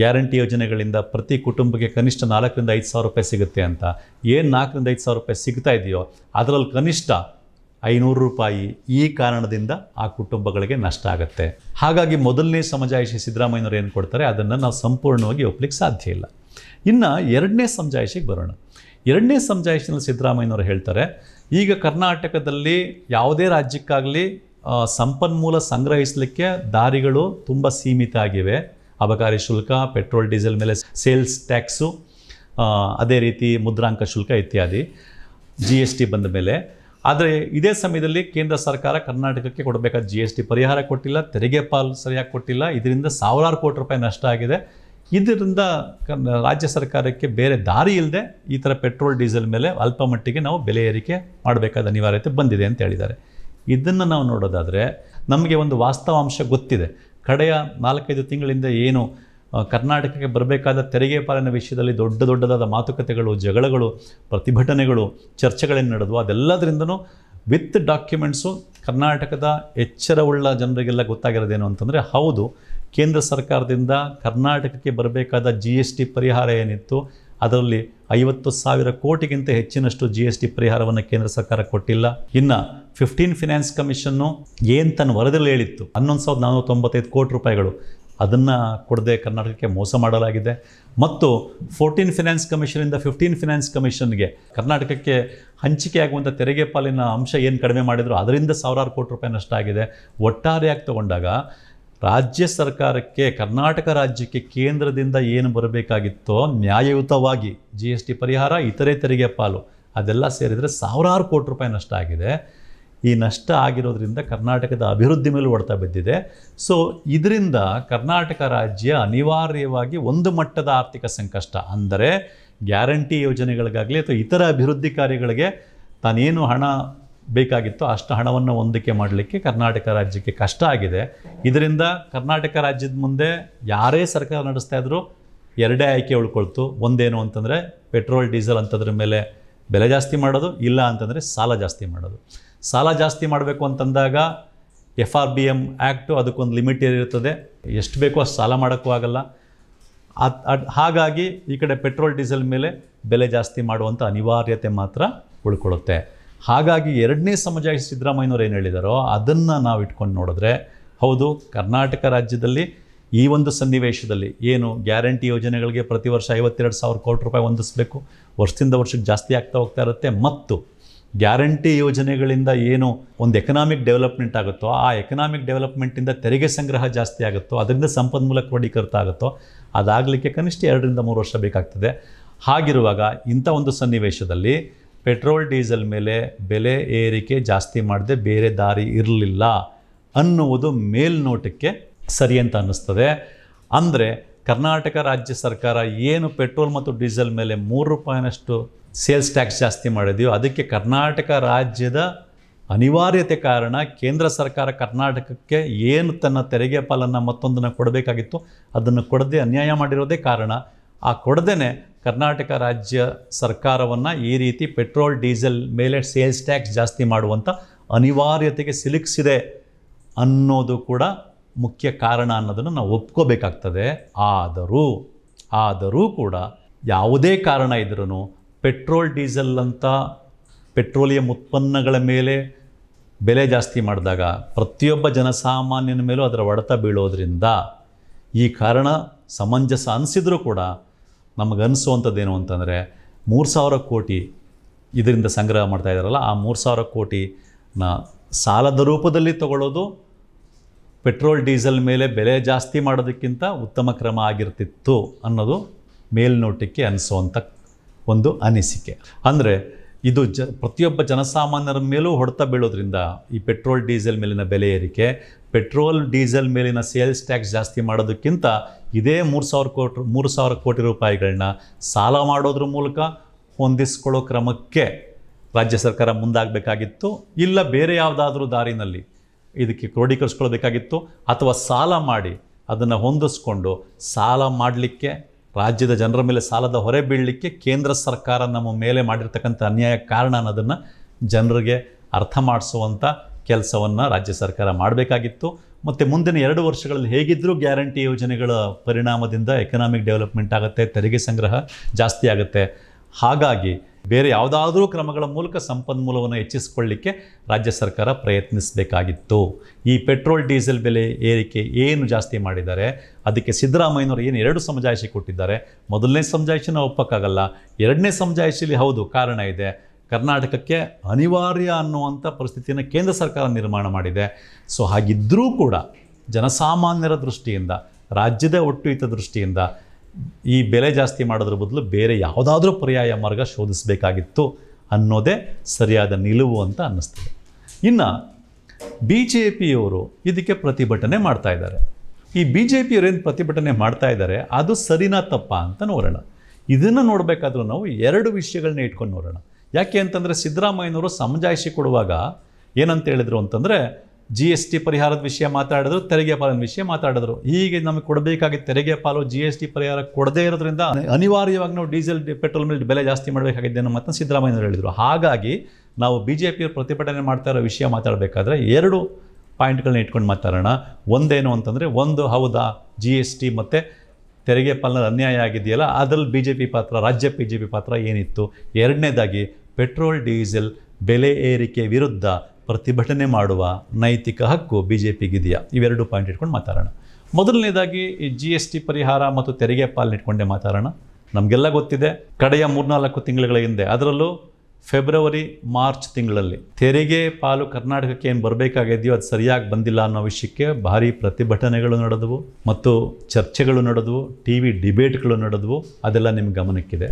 ಗ್ಯಾರಂಟಿ ಯೋಜನೆಗಳಿಂದ ಪ್ರತಿ ಕುಟುಂಬಕ್ಕೆ ಕನಿಷ್ಠ ನಾಲ್ಕರಿಂದ ಐದು ಸಾವಿರ ರೂಪಾಯಿ ಸಿಗುತ್ತೆ ಅಂತ ಏನು ನಾಲ್ಕರಿಂದ ಐದು ಸಾವಿರ ರೂಪಾಯಿ ಸಿಗ್ತಾ ಇದೆಯೋ ಅದರಲ್ಲಿ ಕನಿಷ್ಠ ಐನೂರು ರೂಪಾಯಿ ಈ ಕಾರಣದಿಂದ ಆ ಕುಟುಂಬಗಳಿಗೆ ನಷ್ಟ ಆಗುತ್ತೆ ಹಾಗಾಗಿ ಮೊದಲನೇ ಸಮಜಾಯಿಷಿ ಸಿದ್ದರಾಮಯ್ಯನವರು ಏನು ಕೊಡ್ತಾರೆ ಅದನ್ನು ನಾವು ಸಂಪೂರ್ಣವಾಗಿ ಒಪ್ಪಲಿಕ್ಕೆ ಸಾಧ್ಯ ಇಲ್ಲ ಇನ್ನು ಎರಡನೇ ಸಮಜಾಯಿಷಿಗೆ ಬರೋಣ ಎರಡನೇ ಸಮಜಾಯಿಷಿನಲ್ಲಿ ಸಿದ್ದರಾಮಯ್ಯನವರು ಹೇಳ್ತಾರೆ ಈಗ ಕರ್ನಾಟಕದಲ್ಲಿ ಯಾವುದೇ ರಾಜ್ಯಕ್ಕಾಗಲಿ ಸಂಪನ್ಮೂಲ ಸಂಗ್ರಹಿಸಲಿಕ್ಕೆ ದಾರಿಗಳು ತುಂಬ ಸೀಮಿತ ಆಗಿವೆ ಅಬಕಾರಿ ಶುಲ್ಕ ಪೆಟ್ರೋಲ್ ಡೀಸೆಲ್ ಮೇಲೆ ಸೇಲ್ಸ್ ಟ್ಯಾಕ್ಸು ಅದೇ ರೀತಿ ಮುದ್ರಾಂಕ ಶುಲ್ಕ ಇತ್ಯಾದಿ ಜಿ ಎಸ್ ಟಿ ಬಂದ ಮೇಲೆ ಆದರೆ ಇದೇ ಸಮಯದಲ್ಲಿ ಕೇಂದ್ರ ಸರ್ಕಾರ ಕರ್ನಾಟಕಕ್ಕೆ ಕೊಡಬೇಕಾದ ಜಿ ಎಸ್ ಟಿ ಪರಿಹಾರ ಕೊಟ್ಟಿಲ್ಲ ತೆರಿಗೆ ಪಾಲು ಸರಿಯಾಗಿ ಕೊಟ್ಟಿಲ್ಲ ಇದರಿಂದ ಸಾವಿರಾರು ಕೋಟಿ ರೂಪಾಯಿ ನಷ್ಟ ಆಗಿದೆ ಇದರಿಂದ ರಾಜ್ಯ ಸರ್ಕಾರಕ್ಕೆ ಬೇರೆ ದಾರಿ ಇಲ್ಲದೆ ಈ ಥರ ಪೆಟ್ರೋಲ್ ಡೀಸೆಲ್ ಮೇಲೆ ಅಲ್ಪ ಮಟ್ಟಿಗೆ ನಾವು ಬೆಲೆ ಏರಿಕೆ ಮಾಡಬೇಕಾದ ಅನಿವಾರ್ಯತೆ ಬಂದಿದೆ ಅಂತ ಹೇಳಿದ್ದಾರೆ ಇದನ್ನು ನಾವು ನೋಡೋದಾದರೆ ನಮಗೆ ಒಂದು ವಾಸ್ತವಾಂಶ ಗೊತ್ತಿದೆ ಕಡೆಯ ನಾಲ್ಕೈದು ತಿಂಗಳಿಂದ ಏನು ಕರ್ನಾಟಕಕ್ಕೆ ಬರಬೇಕಾದ ತೆರಿಗೆ ಪಾಲನೆ ವಿಷಯದಲ್ಲಿ ದೊಡ್ಡ ದೊಡ್ಡದಾದ ಮಾತುಕತೆಗಳು ಜಗಳಗಳು ಪ್ರತಿಭಟನೆಗಳು ಚರ್ಚೆಗಳೇನು ನಡೆದು ಅದೆಲ್ಲದರಿಂದನೂ ವಿತ್ ಡಾಕ್ಯುಮೆಂಟ್ಸು ಕರ್ನಾಟಕದ ಎಚ್ಚರವುಳ್ಳ ಜನರಿಗೆಲ್ಲ ಗೊತ್ತಾಗಿರೋದೇನು ಅಂತಂದರೆ ಹೌದು ಕೇಂದ್ರ ಸರ್ಕಾರದಿಂದ ಕರ್ನಾಟಕಕ್ಕೆ ಬರಬೇಕಾದ ಜಿ ಎಸ್ ಟಿ ಪರಿಹಾರ ಏನಿತ್ತು ಅದರಲ್ಲಿ ಐವತ್ತು ಸಾವಿರ ಕೋಟಿಗಿಂತ ಹೆಚ್ಚಿನಷ್ಟು ಜಿ ಎಸ್ ಟಿ ಪರಿಹಾರವನ್ನು ಕೇಂದ್ರ ಸರ್ಕಾರ ಕೊಟ್ಟಿಲ್ಲ ಇನ್ನು ಫಿಫ್ಟೀನ್ ಫಿನಾನ್ಸ್ ಕಮಿಷನ್ನು ಏನು ತನ್ನ ವರದಿಯಲ್ಲಿ ಹೇಳಿತ್ತು ಹನ್ನೊಂದು ಸಾವಿರದ ನಾನ್ನೂರ ತೊಂಬತ್ತೈದು ಕೋಟಿ ರೂಪಾಯಿಗಳು ಅದನ್ನು ಕೊಡದೆ ಕರ್ನಾಟಕಕ್ಕೆ ಮೋಸ ಮಾಡಲಾಗಿದೆ ಮತ್ತು ಫೋರ್ಟೀನ್ ಫಿನಾನ್ಸ್ ಕಮಿಷನಿಂದ ಫಿಫ್ಟೀನ್ ಫಿನಾನ್ಸ್ ಕಮಿಷನ್ಗೆ ಕರ್ನಾಟಕಕ್ಕೆ ಹಂಚಿಕೆಯಾಗುವಂಥ ತೆರಿಗೆ ಪಾಲಿನ ಅಂಶ ಏನು ಕಡಿಮೆ ಮಾಡಿದರೂ ಅದರಿಂದ ಸಾವಿರಾರು ಕೋಟಿ ರೂಪಾಯಿ ನಷ್ಟ ಆಗಿದೆ ಒಟ್ಟಾರೆಯಾಗಿ ತಗೊಂಡಾಗ ರಾಜ್ಯ ಸರ್ಕಾರಕ್ಕೆ ಕರ್ನಾಟಕ ರಾಜ್ಯಕ್ಕೆ ಕೇಂದ್ರದಿಂದ ಏನು ಬರಬೇಕಾಗಿತ್ತೋ ನ್ಯಾಯಯುತವಾಗಿ ಜಿ ಎಸ್ ಟಿ ಪರಿಹಾರ ಇತರೆ ತೆರಿಗೆ ಪಾಲು ಅದೆಲ್ಲ ಸೇರಿದರೆ ಸಾವಿರಾರು ಕೋಟಿ ರೂಪಾಯಿ ನಷ್ಟ ಆಗಿದೆ ಈ ನಷ್ಟ ಆಗಿರೋದ್ರಿಂದ ಕರ್ನಾಟಕದ ಅಭಿವೃದ್ಧಿ ಮೇಲೆ ಹೊಡ್ತಾ ಬಿದ್ದಿದೆ ಸೊ ಇದರಿಂದ ಕರ್ನಾಟಕ ರಾಜ್ಯ ಅನಿವಾರ್ಯವಾಗಿ ಒಂದು ಮಟ್ಟದ ಆರ್ಥಿಕ ಸಂಕಷ್ಟ ಅಂದರೆ ಗ್ಯಾರಂಟಿ ಯೋಜನೆಗಳಿಗಾಗಲಿ ಅಥವಾ ಇತರ ಅಭಿವೃದ್ಧಿ ಕಾರ್ಯಗಳಿಗೆ ತಾನೇನು ಹಣ ಬೇಕಾಗಿತ್ತು ಅಷ್ಟು ಹಣವನ್ನು ಹೊಂದಿಕೆ ಮಾಡಲಿಕ್ಕೆ ಕರ್ನಾಟಕ ರಾಜ್ಯಕ್ಕೆ ಕಷ್ಟ ಆಗಿದೆ ಇದರಿಂದ ಕರ್ನಾಟಕ ರಾಜ್ಯದ ಮುಂದೆ ಯಾರೇ ಸರ್ಕಾರ ನಡೆಸ್ತಾ ಎರಡೇ ಆಯ್ಕೆ ಉಳ್ಕೊಳ್ತು ಒಂದೇನು ಅಂತಂದರೆ ಪೆಟ್ರೋಲ್ ಡೀಸೆಲ್ ಅಂತದ್ರ ಮೇಲೆ ಬೆಲೆ ಜಾಸ್ತಿ ಮಾಡೋದು ಇಲ್ಲ ಅಂತಂದರೆ ಸಾಲ ಜಾಸ್ತಿ ಮಾಡೋದು ಸಾಲ ಜಾಸ್ತಿ ಮಾಡಬೇಕು ಅಂತಂದಾಗ F R B M act ಅದಕ್ಕೊಂದು ಲಿಮಿಟ್ ಇರುತ್ತದೆ ಎಷ್ಟು ಬೇಕೋ ಅಷ್ಟು ಸಾಲ ಮಾಡೋಕ್ಕೂ ಆಗಲ್ಲ ಹಾಗಾಗಿ ಈ ಕಡೆ ಪೆಟ್ರೋಲ್ ಡೀಸೆಲ್ ಮೇಲೆ ಬೆಲೆ ಜಾಸ್ತಿ ಮಾಡುವಂಥ ಅನಿವಾರ್ಯತೆ ಮಾತ್ರ ಉಳ್ಕೊಳ್ಳುತ್ತೆ ಹಾಗಾಗಿ ಎರಡನೇ ಸಮಾಜ ಸಿದ್ದರಾಮಯ್ಯನವರು ಏನು ಹೇಳಿದಾರೋ ಅದನ್ನು ನಾವು ಇಟ್ಕೊಂಡು ನೋಡಿದ್ರೆ ಹೌದು ಕರ್ನಾಟಕ ರಾಜ್ಯದಲ್ಲಿ ಈ ಒಂದು ಸನ್ನಿವೇಶದಲ್ಲಿ ಏನು ಗ್ಯಾರಂಟಿ ಯೋಜನೆಗಳಿಗೆ ಪ್ರತಿ ವರ್ಷ ಐವತ್ತೆರಡು ಸಾವಿರ ಕೋಟಿ ರೂಪಾಯಿ ಹೊಂದಿಸಬೇಕು ವರ್ಷದಿಂದ ವರ್ಷಕ್ಕೆ ಜಾಸ್ತಿ ಆಗ್ತಾ ಹೋಗ್ತಾ ಇರುತ್ತೆ ಮತ್ತು ಗ್ಯಾರಂಟಿ ಯೋಜನೆಗಳಿಂದ ಏನು ಒಂದು ಎಕನಾಮಿಕ್ ಡೆವಲಪ್ಮೆಂಟ್ ಆಗುತ್ತೋ ಆ ಎಕನಾಮಿಕ್ ಡೆವಲಪ್ಮೆಂಟಿಂದ ತೆರಿಗೆ ಸಂಗ್ರಹ ಜಾಸ್ತಿ ಆಗುತ್ತೋ ಅದರಿಂದ ಸಂಪನ್ಮೂಲ ಕ್ರೋಢೀಕೃತ ಆಗುತ್ತೋ ಅದಾಗಲಿಕ್ಕೆ ಕನಿಷ್ಠ ಎರಡರಿಂದ ಮೂರು ವರ್ಷ ಬೇಕಾಗ್ತದೆ ಹಾಗಿರುವಾಗ ಇಂಥ ಒಂದು ಸನ್ನಿವೇಶದಲ್ಲಿ ಪೆಟ್ರೋಲ್ ಡೀಸೆಲ್ ಮೇಲೆ ಬೆಲೆ ಏರಿಕೆ ಜಾಸ್ತಿ ಮಾಡದೆ ಬೇರೆ ದಾರಿ ಇರಲಿಲ್ಲ ಅನ್ನುವುದು ಮೇಲ್ನೋಟಕ್ಕೆ ಸರಿ ಅಂತ ಅನ್ನಿಸ್ತದೆ ಅಂದರೆ ಕರ್ನಾಟಕ ರಾಜ್ಯ ಸರ್ಕಾರ ಏನು ಪೆಟ್ರೋಲ್ ಮತ್ತು ಡೀಸೆಲ್ ಮೇಲೆ ಮೂರು ರೂಪಾಯಿನಷ್ಟು ಸೇಲ್ಸ್ ಟ್ಯಾಕ್ಸ್ ಜಾಸ್ತಿ ಮಾಡಿದೆಯೋ ಅದಕ್ಕೆ ಕರ್ನಾಟಕ ರಾಜ್ಯದ ಅನಿವಾರ್ಯತೆ ಕಾರಣ ಕೇಂದ್ರ ಸರ್ಕಾರ ಕರ್ನಾಟಕಕ್ಕೆ ಏನು ತನ್ನ ತೆರಿಗೆ ಪಾಲನ್ನು ಮತ್ತೊಂದನ್ನು ಕೊಡಬೇಕಾಗಿತ್ತು ಅದನ್ನು ಕೊಡದೆ ಅನ್ಯಾಯ ಮಾಡಿರೋದೇ ಕಾರಣ ಆ ಕೊಡದೇ ಕರ್ನಾಟಕ ರಾಜ್ಯ ಸರ್ಕಾರವನ್ನು ಈ ರೀತಿ ಪೆಟ್ರೋಲ್ ಡೀಸೆಲ್ ಮೇಲೆ ಸೇಲ್ಸ್ ಟ್ಯಾಕ್ಸ್ ಜಾಸ್ತಿ ಮಾಡುವಂಥ ಅನಿವಾರ್ಯತೆಗೆ ಸಿಲುಕಿಸಿದೆ ಅನ್ನೋದು ಕೂಡ ಮುಖ್ಯ ಕಾರಣ ಅನ್ನೋದನ್ನು ನಾವು ಒಪ್ಕೋಬೇಕಾಗ್ತದೆ ಆದರೂ ಆದರೂ ಕೂಡ ಯಾವುದೇ ಕಾರಣ ಇದ್ರೂ ಪೆಟ್ರೋಲ್ ಡೀಸೆಲ್ ಅಂತ ಪೆಟ್ರೋಲಿಯಂ ಉತ್ಪನ್ನಗಳ ಮೇಲೆ ಬೆಲೆ ಜಾಸ್ತಿ ಮಾಡಿದಾಗ ಪ್ರತಿಯೊಬ್ಬ ಜನಸಾಮಾನ್ಯನ ಮೇಲೂ ಅದರ ಒಡೆತ ಬೀಳೋದ್ರಿಂದ ಈ ಕಾರಣ ಸಮಂಜಸ ಅನಿಸಿದರೂ ಕೂಡ ನಮಗನ್ನಿಸುವಂಥದ್ದೇನು ಅಂತಂದರೆ ಮೂರು ಸಾವಿರ ಕೋಟಿ ಇದರಿಂದ ಸಂಗ್ರಹ ಮಾಡ್ತಾ ಆ ಮೂರು ಸಾವಿರ ಕೋಟಿನ ಸಾಲದ ರೂಪದಲ್ಲಿ ತಗೊಳ್ಳೋದು ಪೆಟ್ರೋಲ್ ಡೀಸೆಲ್ ಮೇಲೆ ಬೆಲೆ ಜಾಸ್ತಿ ಮಾಡೋದಕ್ಕಿಂತ ಉತ್ತಮ ಕ್ರಮ ಆಗಿರ್ತಿತ್ತು ಅನ್ನೋದು ಮೇಲ್ನೋಟಕ್ಕೆ ಅನಿಸುವಂಥ ಒಂದು ಅನಿಸಿಕೆ ಅಂದರೆ ಇದು ಜ ಪ್ರತಿಯೊಬ್ಬ ಜನಸಾಮಾನ್ಯರ ಮೇಲೂ ಹೊಡೆತ ಬೀಳೋದ್ರಿಂದ ಈ ಪೆಟ್ರೋಲ್ ಡೀಸೆಲ್ ಮೇಲಿನ ಬೆಲೆ ಏರಿಕೆ ಪೆಟ್ರೋಲ್ ಡೀಸೆಲ್ ಮೇಲಿನ ಸೇಲ್ಸ್ ಟ್ಯಾಕ್ಸ್ ಜಾಸ್ತಿ ಮಾಡೋದಕ್ಕಿಂತ ಇದೇ ಮೂರು ಸಾವಿರ ಕೋಟಿ ಮೂರು ಸಾವಿರ ಕೋಟಿ ರೂಪಾಯಿಗಳನ್ನ ಸಾಲ ಮಾಡೋದ್ರ ಮೂಲಕ ಹೊಂದಿಸ್ಕೊಳ್ಳೋ ಕ್ರಮಕ್ಕೆ ರಾಜ್ಯ ಸರ್ಕಾರ ಮುಂದಾಗಬೇಕಾಗಿತ್ತು ಇಲ್ಲ ಬೇರೆ ಯಾವುದಾದ್ರೂ ದಾರಿನಲ್ಲಿ ಇದಕ್ಕೆ ಕ್ರೋಢೀಕರಿಸ್ಕೊಳ್ಬೇಕಾಗಿತ್ತು ಅಥವಾ ಸಾಲ ಮಾಡಿ ಅದನ್ನು ಹೊಂದಿಸ್ಕೊಂಡು ಸಾಲ ಮಾಡಲಿಕ್ಕೆ ರಾಜ್ಯದ ಜನರ ಮೇಲೆ ಸಾಲದ ಹೊರೆ ಬೀಳಲಿಕ್ಕೆ ಕೇಂದ್ರ ಸರ್ಕಾರ ನಮ್ಮ ಮೇಲೆ ಮಾಡಿರ್ತಕ್ಕಂಥ ಅನ್ಯಾಯ ಕಾರಣ ಅನ್ನೋದನ್ನು ಜನರಿಗೆ ಅರ್ಥ ಮಾಡಿಸುವಂಥ ಕೆಲಸವನ್ನು ರಾಜ್ಯ ಸರ್ಕಾರ ಮಾಡಬೇಕಾಗಿತ್ತು ಮತ್ತು ಮುಂದಿನ ಎರಡು ವರ್ಷಗಳಲ್ಲಿ ಹೇಗಿದ್ದರೂ ಗ್ಯಾರಂಟಿ ಯೋಜನೆಗಳ ಪರಿಣಾಮದಿಂದ ಎಕನಾಮಿಕ್ ಡೆವಲಪ್ಮೆಂಟ್ ಆಗುತ್ತೆ ತೆರಿಗೆ ಸಂಗ್ರಹ ಜಾಸ್ತಿ ಆಗುತ್ತೆ ಹಾಗಾಗಿ ಬೇರೆ ಯಾವುದಾದ್ರೂ ಕ್ರಮಗಳ ಮೂಲಕ ಸಂಪನ್ಮೂಲವನ್ನು ಹೆಚ್ಚಿಸಿಕೊಳ್ಳಿಕ್ಕೆ ರಾಜ್ಯ ಸರ್ಕಾರ ಪ್ರಯತ್ನಿಸಬೇಕಾಗಿತ್ತು ಈ ಪೆಟ್ರೋಲ್ ಡೀಸೆಲ್ ಬೆಲೆ ಏರಿಕೆ ಏನು ಜಾಸ್ತಿ ಮಾಡಿದ್ದಾರೆ ಅದಕ್ಕೆ ಸಿದ್ದರಾಮಯ್ಯನವರು ಏನು ಎರಡು ಸಮಜಾಯಿಷಿ ಕೊಟ್ಟಿದ್ದಾರೆ ಮೊದಲನೇ ಸಮಜಾಯಿಷಿನ ಒಪ್ಪಕ್ಕಾಗಲ್ಲ ಎರಡನೇ ಸಮಜಾಯಿಷಿಲಿ ಹೌದು ಕಾರಣ ಇದೆ ಕರ್ನಾಟಕಕ್ಕೆ ಅನಿವಾರ್ಯ ಅನ್ನುವಂಥ ಪರಿಸ್ಥಿತಿಯನ್ನು ಕೇಂದ್ರ ಸರ್ಕಾರ ನಿರ್ಮಾಣ ಮಾಡಿದೆ ಸೊ ಹಾಗಿದ್ದರೂ ಕೂಡ ಜನಸಾಮಾನ್ಯರ ದೃಷ್ಟಿಯಿಂದ ರಾಜ್ಯದ ಒಟ್ಟು ದೃಷ್ಟಿಯಿಂದ ಈ ಬೆಲೆ ಜಾಸ್ತಿ ಮಾಡೋದ್ರ ಬದಲು ಬೇರೆ ಯಾವುದಾದ್ರೂ ಪರ್ಯಾಯ ಮಾರ್ಗ ಶೋಧಿಸಬೇಕಾಗಿತ್ತು ಅನ್ನೋದೇ ಸರಿಯಾದ ನಿಲುವು ಅಂತ ಅನ್ನಿಸ್ತದೆ ಇನ್ನು ಬಿ ಜೆ ಪಿಯವರು ಇದಕ್ಕೆ ಪ್ರತಿಭಟನೆ ಮಾಡ್ತಾ ಇದ್ದಾರೆ ಈ ಬಿ ಜೆ ಪಿಯವ್ರೇನು ಪ್ರತಿಭಟನೆ ಮಾಡ್ತಾ ಇದ್ದಾರೆ ಅದು ಸರಿನಾ ತಪ್ಪಾ ಅಂತ ನೋಡೋಣ ಇದನ್ನು ನೋಡಬೇಕಾದ್ರೂ ನಾವು ಎರಡು ವಿಷಯಗಳನ್ನ ಇಟ್ಕೊಂಡು ನೋಡೋಣ ಯಾಕೆ ಅಂತಂದರೆ ಸಿದ್ದರಾಮಯ್ಯನವರು ಸಮಜಾಯಿಸಿ ಕೊಡುವಾಗ ಏನಂತ ಹೇಳಿದರು ಅಂತಂದರೆ ಜಿ ಎಸ್ ಟಿ ಪರಿಹಾರದ ವಿಷಯ ಮಾತಾಡಿದ್ರು ತೆರಿಗೆ ಪಾಲಿನ ವಿಷಯ ಮಾತಾಡಿದ್ರು ಹೀಗೆ ನಮಗೆ ಕೊಡಬೇಕಾಗಿ ತೆರಿಗೆ ಪಾಲು ಜಿ ಎಸ್ ಟಿ ಪರಿಹಾರ ಕೊಡದೇ ಇರೋದ್ರಿಂದ ಅನಿವಾರ್ಯವಾಗಿ ನಾವು ಡೀಸೆಲ್ ಪೆಟ್ರೋಲ್ ಮೇಲೆ ಬೆಲೆ ಜಾಸ್ತಿ ಮಾಡಬೇಕಾಗಿದೆ ಅನ್ನೋ ಮತ್ತೆ ಸಿದ್ದರಾಮಯ್ಯನವರು ಹೇಳಿದರು ಹಾಗಾಗಿ ನಾವು ಬಿ ಜೆ ಪಿಯವರು ಪ್ರತಿಭಟನೆ ಮಾಡ್ತಾ ಇರೋ ವಿಷಯ ಮಾತಾಡಬೇಕಾದ್ರೆ ಎರಡು ಪಾಯಿಂಟ್ಗಳನ್ನ ಇಟ್ಕೊಂಡು ಮಾತಾಡೋಣ ಒಂದೇನು ಅಂತಂದರೆ ಒಂದು ಹೌದಾ ಜಿ ಎಸ್ ಟಿ ಮತ್ತು ತೆರಿಗೆ ಪಾಲನ ಅನ್ಯಾಯ ಆಗಿದೆಯಲ್ಲ ಅದರಲ್ಲಿ ಬಿ ಜೆ ಪಿ ಪಾತ್ರ ರಾಜ್ಯ ಬಿ ಜೆ ಪಿ ಪಾತ್ರ ಏನಿತ್ತು ಎರಡನೇದಾಗಿ ಪೆಟ್ರೋಲ್ ಡೀಸೆಲ್ ಬೆಲೆ ಏರಿಕೆ ವಿರುದ್ಧ ಪ್ರತಿಭಟನೆ ಮಾಡುವ ನೈತಿಕ ಹಕ್ಕು ಬಿ ಜೆ ಪಿಗಿದೆಯಾ ಇವೆರಡು ಪಾಯಿಂಟ್ ಇಟ್ಕೊಂಡು ಮಾತಾಡೋಣ ಮೊದಲನೇದಾಗಿ ಈ ಜಿ ಎಸ್ ಟಿ ಪರಿಹಾರ ಮತ್ತು ತೆರಿಗೆ ಇಟ್ಕೊಂಡೇ ಮಾತಾಡೋಣ ನಮಗೆಲ್ಲ ಗೊತ್ತಿದೆ ಕಡೆಯ ಮೂರ್ನಾಲ್ಕು ತಿಂಗಳ ಹಿಂದೆ ಅದರಲ್ಲೂ ಫೆಬ್ರವರಿ ಮಾರ್ಚ್ ತಿಂಗಳಲ್ಲಿ ತೆರಿಗೆ ಪಾಲು ಕರ್ನಾಟಕಕ್ಕೆ ಏನು ಬರಬೇಕಾಗಿದೆಯೋ ಅದು ಸರಿಯಾಗಿ ಬಂದಿಲ್ಲ ಅನ್ನೋ ವಿಷಯಕ್ಕೆ ಭಾರಿ ಪ್ರತಿಭಟನೆಗಳು ನಡೆದವು ಮತ್ತು ಚರ್ಚೆಗಳು ನಡೆದವು ಟಿ ವಿ ಡಿಬೇಟ್ಗಳು ನಡೆದವು ಅದೆಲ್ಲ ನಿಮ್ಮ ಗಮನಕ್ಕಿದೆ